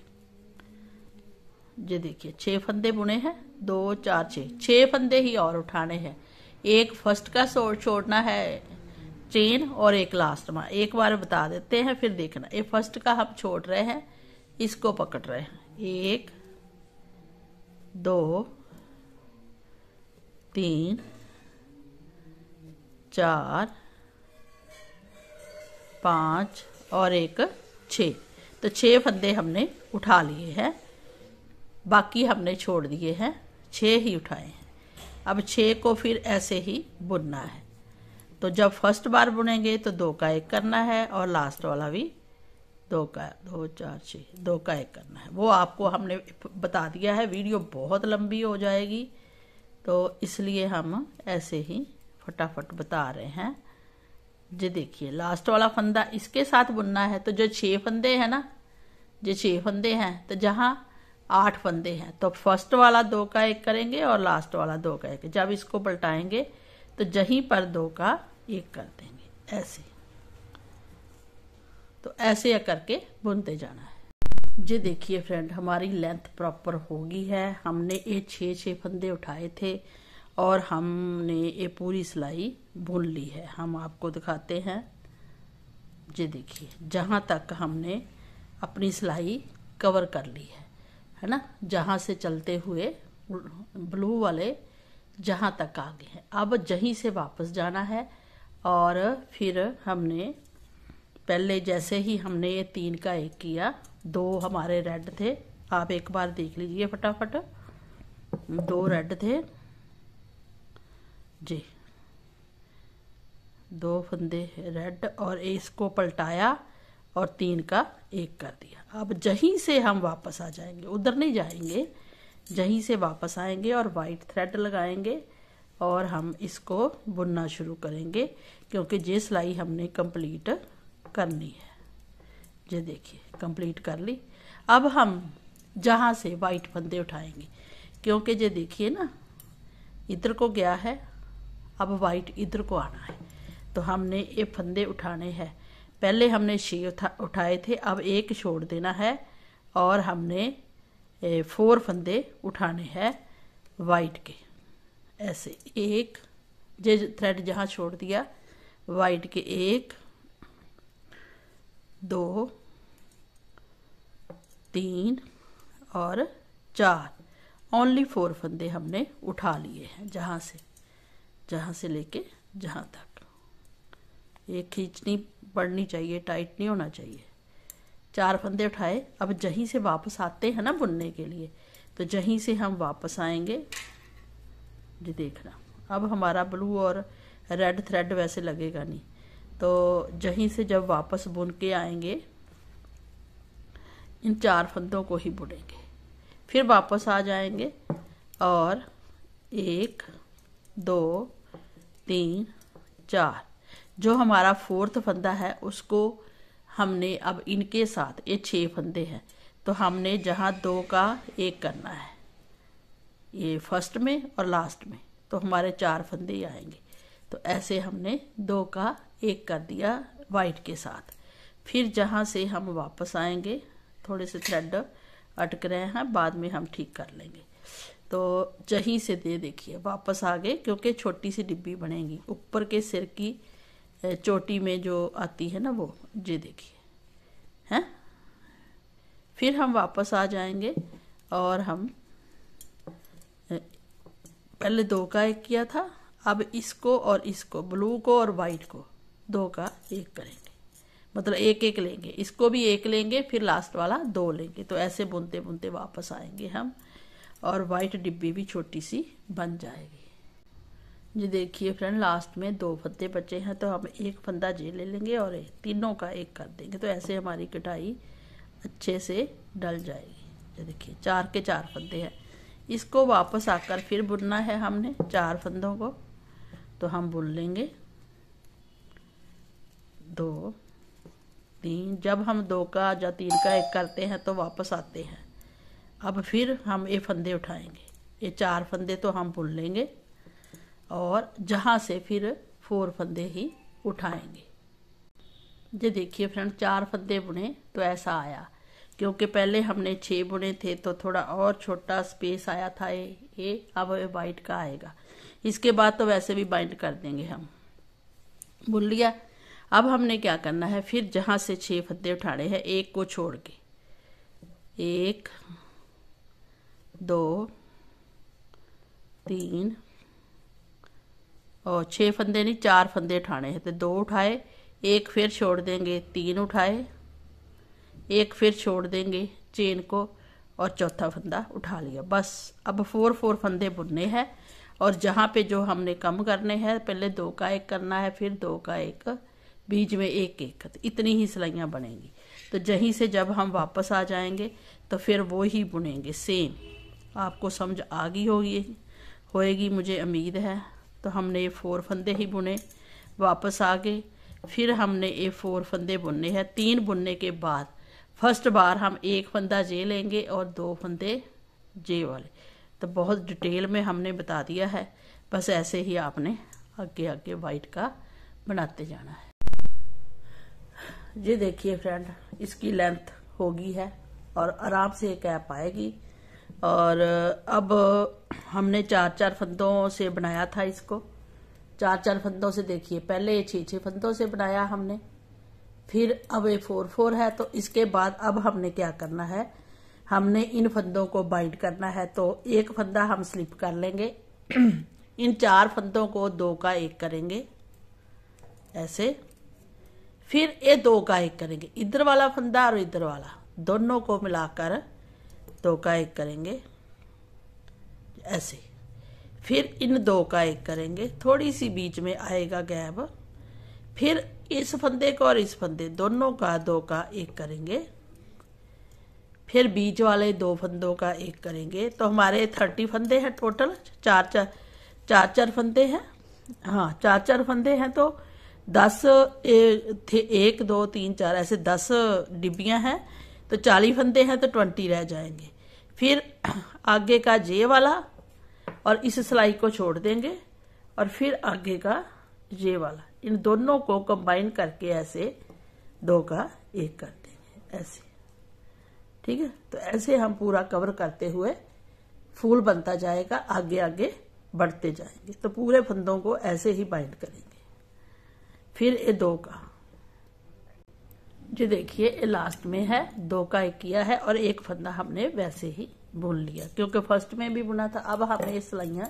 ये देखिए छः फंदे बुने हैं दो चार छः छः फंदे ही और उठाने हैं एक फर्स्ट का छोड़ना है चेन और एक लास्ट में एक बार बता देते हैं फिर देखना ये फर्स्ट का हम छोड़ रहे हैं इसको पकड़ रहे हैं एक दो तीन चार पाँच और एक छ तो छः फंदे हमने उठा लिए हैं बाकी हमने छोड़ दिए हैं छः ही उठाए हैं अब छः को फिर ऐसे ही बुनना है तो जब फर्स्ट बार बुनेंगे तो दो का एक करना है और लास्ट वाला भी दो का दो चार छः दो का एक करना है वो आपको हमने बता दिया है वीडियो बहुत लंबी हो जाएगी तो इसलिए हम ऐसे ही फटाफट बता रहे हैं जो देखिए लास्ट वाला फंदा इसके साथ बुनना है तो जो छः फंदे हैं ना जो छः फंदे हैं तो जहाँ आठ फंदे हैं तो फर्स्ट वाला दो का एक करेंगे और लास्ट वाला दो का एक जब इसको पलटाएंगे तो जहीं पर दो का एक कर देंगे ऐसे तो ऐसे करके बुनते जाना है ये देखिए फ्रेंड हमारी लेंथ प्रॉपर होगी है हमने ये छः छः फंदे उठाए थे और हमने ये पूरी सिलाई बुन ली है हम आपको दिखाते हैं ये देखिए जहाँ तक हमने अपनी सिलाई कवर कर ली है है ना जहाँ से चलते हुए ब्लू वाले जहाँ तक आ गए हैं अब जहीं से वापस जाना है और फिर हमने पहले जैसे ही हमने ये तीन का एक किया दो हमारे रेड थे आप एक बार देख लीजिए फटाफट दो रेड थे जी दो फंदे रेड और इसको पलटाया और तीन का एक कर दिया अब जहीं से हम वापस आ जाएंगे उधर नहीं जाएंगे यहीं से वापस आएंगे और वाइट थ्रेड लगाएंगे और हम इसको बुनना शुरू करेंगे क्योंकि ये सिलाई हमने कंप्लीट करनी है ये देखिए कंप्लीट कर ली अब हम जहाँ से वाइट फंदे उठाएंगे क्योंकि ये देखिए ना इधर को गया है अब वाइट इधर को आना है तो हमने ये फंदे उठाने हैं पहले हमने छः उठाए थे अब एक छोड़ देना है और हमने फोर फंदे उठाने हैं वाइट के ऐसे एक जे थ्रेड जहाँ छोड़ दिया वाइट के एक दो तीन और चार ओनली फोर फंदे हमने उठा लिए हैं जहाँ से जहाँ से लेके जहाँ तक ये खींचनी पड़नी चाहिए टाइट नहीं होना चाहिए चार फंदे उठाए अब जहीं से वापस आते हैं ना बुनने के लिए तो जहीं से हम वापस आएंगे जी देखना अब हमारा ब्लू और रेड थ्रेड वैसे लगेगा नहीं तो जहीं से जब वापस बुन के आएंगे इन चार फंदों को ही बुनेंगे फिर वापस आ जाएंगे और एक दो तीन चार जो हमारा फोर्थ फंदा है उसको हमने अब इनके साथ ये छः फंदे हैं तो हमने जहाँ दो का एक करना है ये फर्स्ट में और लास्ट में तो हमारे चार फंदे आएंगे तो ऐसे हमने दो का एक कर दिया वाइट के साथ फिर जहाँ से हम वापस आएंगे थोड़े से थ्रेड अटक रहे हैं बाद में हम ठीक कर लेंगे तो जहीं से दे देखिए वापस आ गए क्योंकि छोटी सी डिब्बी बनेगी ऊपर के सिर की चोटी में जो आती है ना वो ये देखिए हैं फिर हम वापस आ जाएंगे और हम पहले दो का एक किया था अब इसको और इसको ब्लू को और वाइट को दो का एक करेंगे मतलब एक एक लेंगे इसको भी एक लेंगे फिर लास्ट वाला दो लेंगे तो ऐसे बुनते बुनते वापस आएंगे हम और वाइट डिब्बी भी छोटी सी बन जाएगी जी देखिए फ्रेंड लास्ट में दो फंदे बचे हैं तो हम एक फंदा जे ले लेंगे और तीनों का एक कर देंगे तो ऐसे हमारी कटाई अच्छे से डल जाएगी ये देखिए चार के चार फंदे हैं इसको वापस आकर फिर बुनना है हमने चार फंदों को तो हम बुन लेंगे दो तीन जब हम दो का या तीन का एक करते हैं तो वापस आते हैं अब फिर हम ये फंदे उठाएंगे ये चार फंदे तो हम बुन लेंगे और जहाँ से फिर फोर फंदे ही उठाएंगे ये देखिए फ्रेंड चार फंदे बुने तो ऐसा आया क्योंकि पहले हमने छः बुने थे तो थोड़ा और छोटा स्पेस आया था ये ये अब वाइट का आएगा इसके बाद तो वैसे भी बाइंड कर देंगे हम बुन लिया अब हमने क्या करना है फिर जहाँ से छः फंदे उठाने हैं एक को छोड़ के एक दो तीन और छः फंदे नहीं चार फंदे उठाने हैं तो दो उठाए एक फिर छोड़ देंगे तीन उठाए एक फिर छोड़ देंगे चेन को और चौथा फंदा उठा लिया बस अब फोर फोर फंदे बुनने हैं और जहाँ पे जो हमने कम करने हैं पहले दो का एक करना है फिर दो का एक बीच में एक एक तो इतनी ही सिलाइयाँ बनेंगी तो जहीं से जब हम वापस आ जाएंगे तो फिर वो ही बुनेंगे सेम आपको समझ आ गई होगी होएगी मुझे उम्मीद है तो हमने ये फोर फंदे ही बुने वापस आ गए फिर हमने ये फोर फंदे बुनने हैं तीन बुनने के बाद फर्स्ट बार हम एक फंदा जे लेंगे और दो फंदे जे वाले तो बहुत डिटेल में हमने बता दिया है बस ऐसे ही आपने आगे आगे वाइट का बनाते जाना है ये देखिए फ्रेंड इसकी लेंथ होगी है और आराम से एक ऐप आएगी और अब हमने चार चार फंदों से बनाया था इसको चार चार फंदों से देखिए पहले ये छे छः फंदों से बनाया हमने फिर अब ये फोर फोर है तो इसके बाद अब हमने क्या करना है हमने इन फंदों को बाइंड करना है तो एक फंदा हम स्लिप कर लेंगे इन चार फंदों को दो का एक करेंगे ऐसे फिर ये दो का एक करेंगे इधर वाला फंदा और इधर वाला दोनों को मिलाकर दो का एक करेंगे ऐसे फिर इन दो का एक करेंगे थोड़ी सी बीच में आएगा गैप फिर इस फंदे को और इस फंदे दोनों का दो का एक करेंगे फिर बीच वाले दो फंदों का एक करेंगे तो हमारे थर्टी फंदे हैं टोटल चार चार चार चार फंदे हैं हाँ चार चार फंदे हैं तो दस ए, थे एक दो तीन चार ऐसे दस डिब्बियां हैं तो चालीस फंदे हैं तो ट्वेंटी रह जाएंगे फिर आगे का जे वाला और इस सिलाई को छोड़ देंगे और फिर आगे का ये वाला इन दोनों को कंबाइन करके ऐसे दो का एक कर देंगे ऐसे ठीक है तो ऐसे हम पूरा कवर करते हुए फूल बनता जाएगा आगे आगे बढ़ते जाएंगे तो पूरे फंदों को ऐसे ही बाइंड करेंगे फिर ये दो का ये देखिए लास्ट में है दो का एक किया है और एक फंदा हमने वैसे ही बुन लिया क्योंकि फर्स्ट में भी बुना था अब हम ये सिलाइया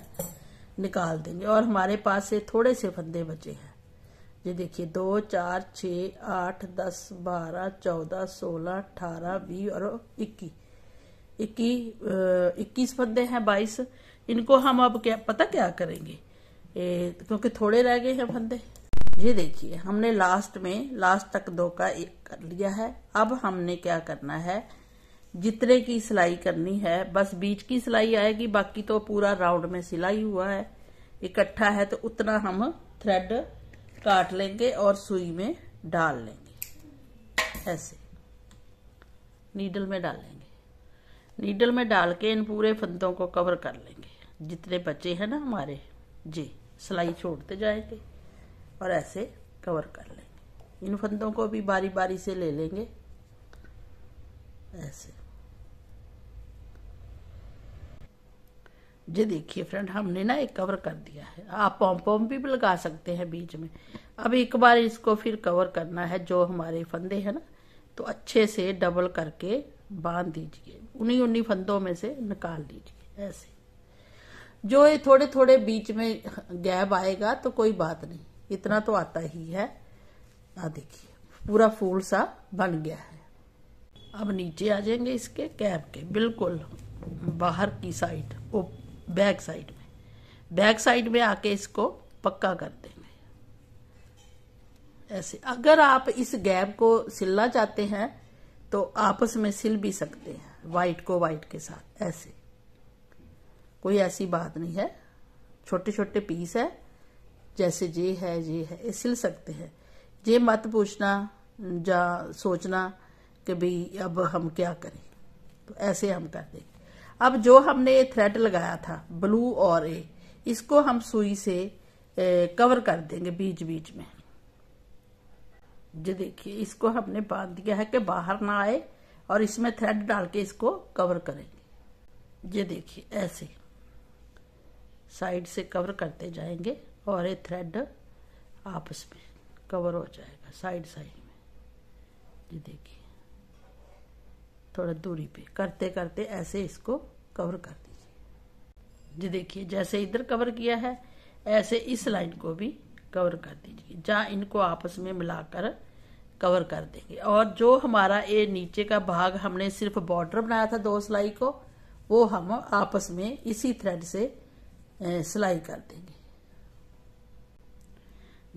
निकाल देंगे और हमारे पास से थोड़े से फंदे बचे हैं ये देखिए दो चार छ आठ दस बारह चौदह सोलह अठारह बीस और इक्कीस इक्की इक्कीस फंदे हैं बाईस इनको हम अब क्या पता क्या करेंगे ए, क्योंकि थोड़े रह गए हैं फंदे ये देखिए हमने लास्ट में लास्ट तक दो का एक कर लिया है अब हमने क्या करना है जितने की सिलाई करनी है बस बीच की सिलाई आएगी बाकी तो पूरा राउंड में सिलाई हुआ है इकट्ठा है तो उतना हम थ्रेड काट लेंगे और सुई में डाल लेंगे ऐसे नीडल में डालेंगे नीडल में डाल के इन पूरे फंदों को कवर कर लेंगे जितने बचे हैं ना हमारे जी सिलाई छोड़ते जाएंगे और ऐसे कवर कर लेंगे इन फंदों को भी बारी बारी से ले लेंगे ऐसे जी देखिए फ्रेंड हमने ना एक कवर कर दिया है आप पॉम पॉम भी लगा सकते हैं बीच में अब एक बार इसको फिर कवर करना है जो हमारे फंदे हैं ना तो अच्छे से डबल करके बांध दीजिए उन्हीं उन्हीं फंदों में से निकाल लीजिए ऐसे जो ये थोड़े थोड़े बीच में गैप आएगा तो कोई बात नहीं इतना तो आता ही है आ देखिए पूरा फूल सा बन गया है अब नीचे आ जाएंगे इसके कैप के बिल्कुल बाहर की साइड वो बैक साइड में बैक साइड में आके इसको पक्का कर देंगे ऐसे अगर आप इस गैप को सिलना चाहते हैं तो आपस में सिल भी सकते हैं वाइट को वाइट के साथ ऐसे कोई ऐसी बात नहीं है छोटे छोटे पीस है जैसे ये है ये है ये सिल सकते हैं ये मत पूछना या सोचना कि भाई अब हम क्या करें तो ऐसे हम कर देंगे अब जो हमने ये थ्रेड लगाया था ब्लू और ए इसको हम सुई से कवर कर देंगे बीच बीच में जो देखिए इसको हमने बांध दिया है कि बाहर ना आए और इसमें थ्रेड डाल के इसको कवर करेंगे ये देखिए ऐसे साइड से कवर करते जाएंगे और ये थ्रेड आपस में कवर हो जाएगा साइड साइड में ये देखिए थोड़ा दूरी पे करते करते ऐसे इसको कवर कर दीजिए जी देखिए जैसे इधर कवर किया है ऐसे इस लाइन को भी कवर कर दीजिए जहाँ इनको आपस में मिलाकर कवर कर देंगे और जो हमारा ये नीचे का भाग हमने सिर्फ बॉर्डर बनाया था दो सिलाई को वो हम आपस में इसी थ्रेड से सिलाई कर देंगे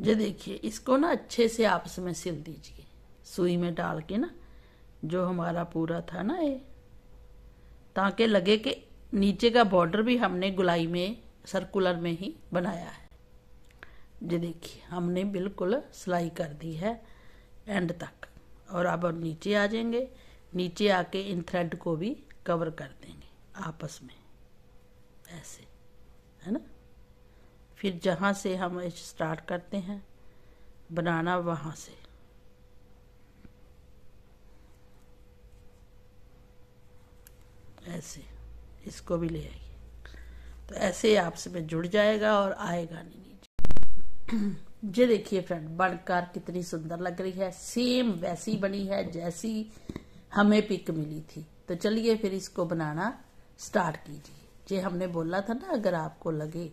ये देखिए इसको ना अच्छे से आपस में सिल दीजिए सुई में डाल के ना जो हमारा पूरा था ना ये ताकि लगे कि नीचे का बॉर्डर भी हमने गुलाई में सर्कुलर में ही बनाया है ये देखिए हमने बिल्कुल सिलाई कर दी है एंड तक और अब हम नीचे आ जाएंगे नीचे आके इन थ्रेड को भी कवर कर देंगे आपस में ऐसे है ना फिर जहाँ से हम स्टार्ट करते हैं बनाना वहाँ से ऐसे इसको भी ले आइए तो ऐसे आपसे में जुड़ जाएगा और आएगा नहीं नीचे ये देखिए फ्रेंड बनकर कितनी सुंदर लग रही है सेम वैसी बनी है जैसी हमें पिक मिली थी तो चलिए फिर इसको बनाना स्टार्ट कीजिए जे हमने बोला था ना अगर आपको लगे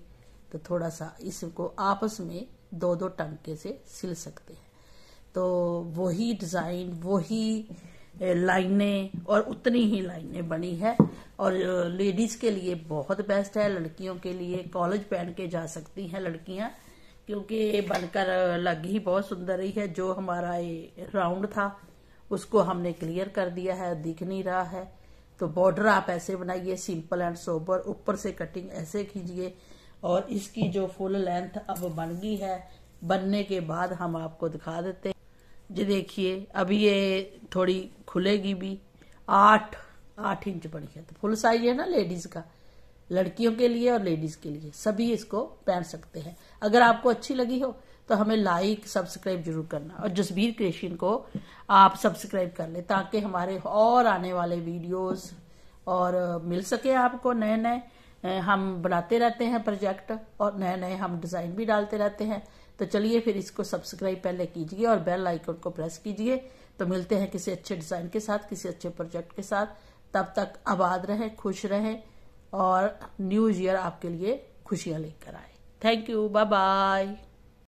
तो थोड़ा सा इसको आपस में दो दो टंके से सिल सकते हैं तो वही डिज़ाइन वही लाइनें और उतनी ही लाइनें बनी है और लेडीज़ के लिए बहुत बेस्ट है लड़कियों के लिए कॉलेज पहन के जा सकती हैं लड़कियां क्योंकि बनकर लग ही बहुत सुंदर रही है जो हमारा ये राउंड था उसको हमने क्लियर कर दिया है दिख नहीं रहा है तो बॉर्डर आप ऐसे बनाइए सिंपल एंड सोबर ऊपर से कटिंग ऐसे खींचिए और इसकी जो फुल लेंथ अब बन गई है बनने के बाद हम आपको दिखा देते हैं जी देखिए अभी ये थोड़ी खुलेगी भी आठ आठ इंच बनी है तो फुल साइज है ना लेडीज का लड़कियों के लिए और लेडीज के लिए सभी इसको पहन सकते हैं अगर आपको अच्छी लगी हो तो हमें लाइक सब्सक्राइब जरूर करना और जसबीर क्रेशन को आप सब्सक्राइब कर ले ताकि हमारे और आने वाले वीडियोस और मिल सके आपको नए नए हम बनाते रहते हैं प्रोजेक्ट और नए नए हम डिज़ाइन भी डालते रहते हैं तो चलिए फिर इसको सब्सक्राइब पहले कीजिए और बेल आइकन को प्रेस कीजिए तो मिलते हैं किसी अच्छे डिज़ाइन के साथ किसी अच्छे प्रोजेक्ट के साथ तब तक आबाद रहें खुश रहें और न्यू ईयर आपके लिए खुशियां लेकर आए थैंक यू बाय बाय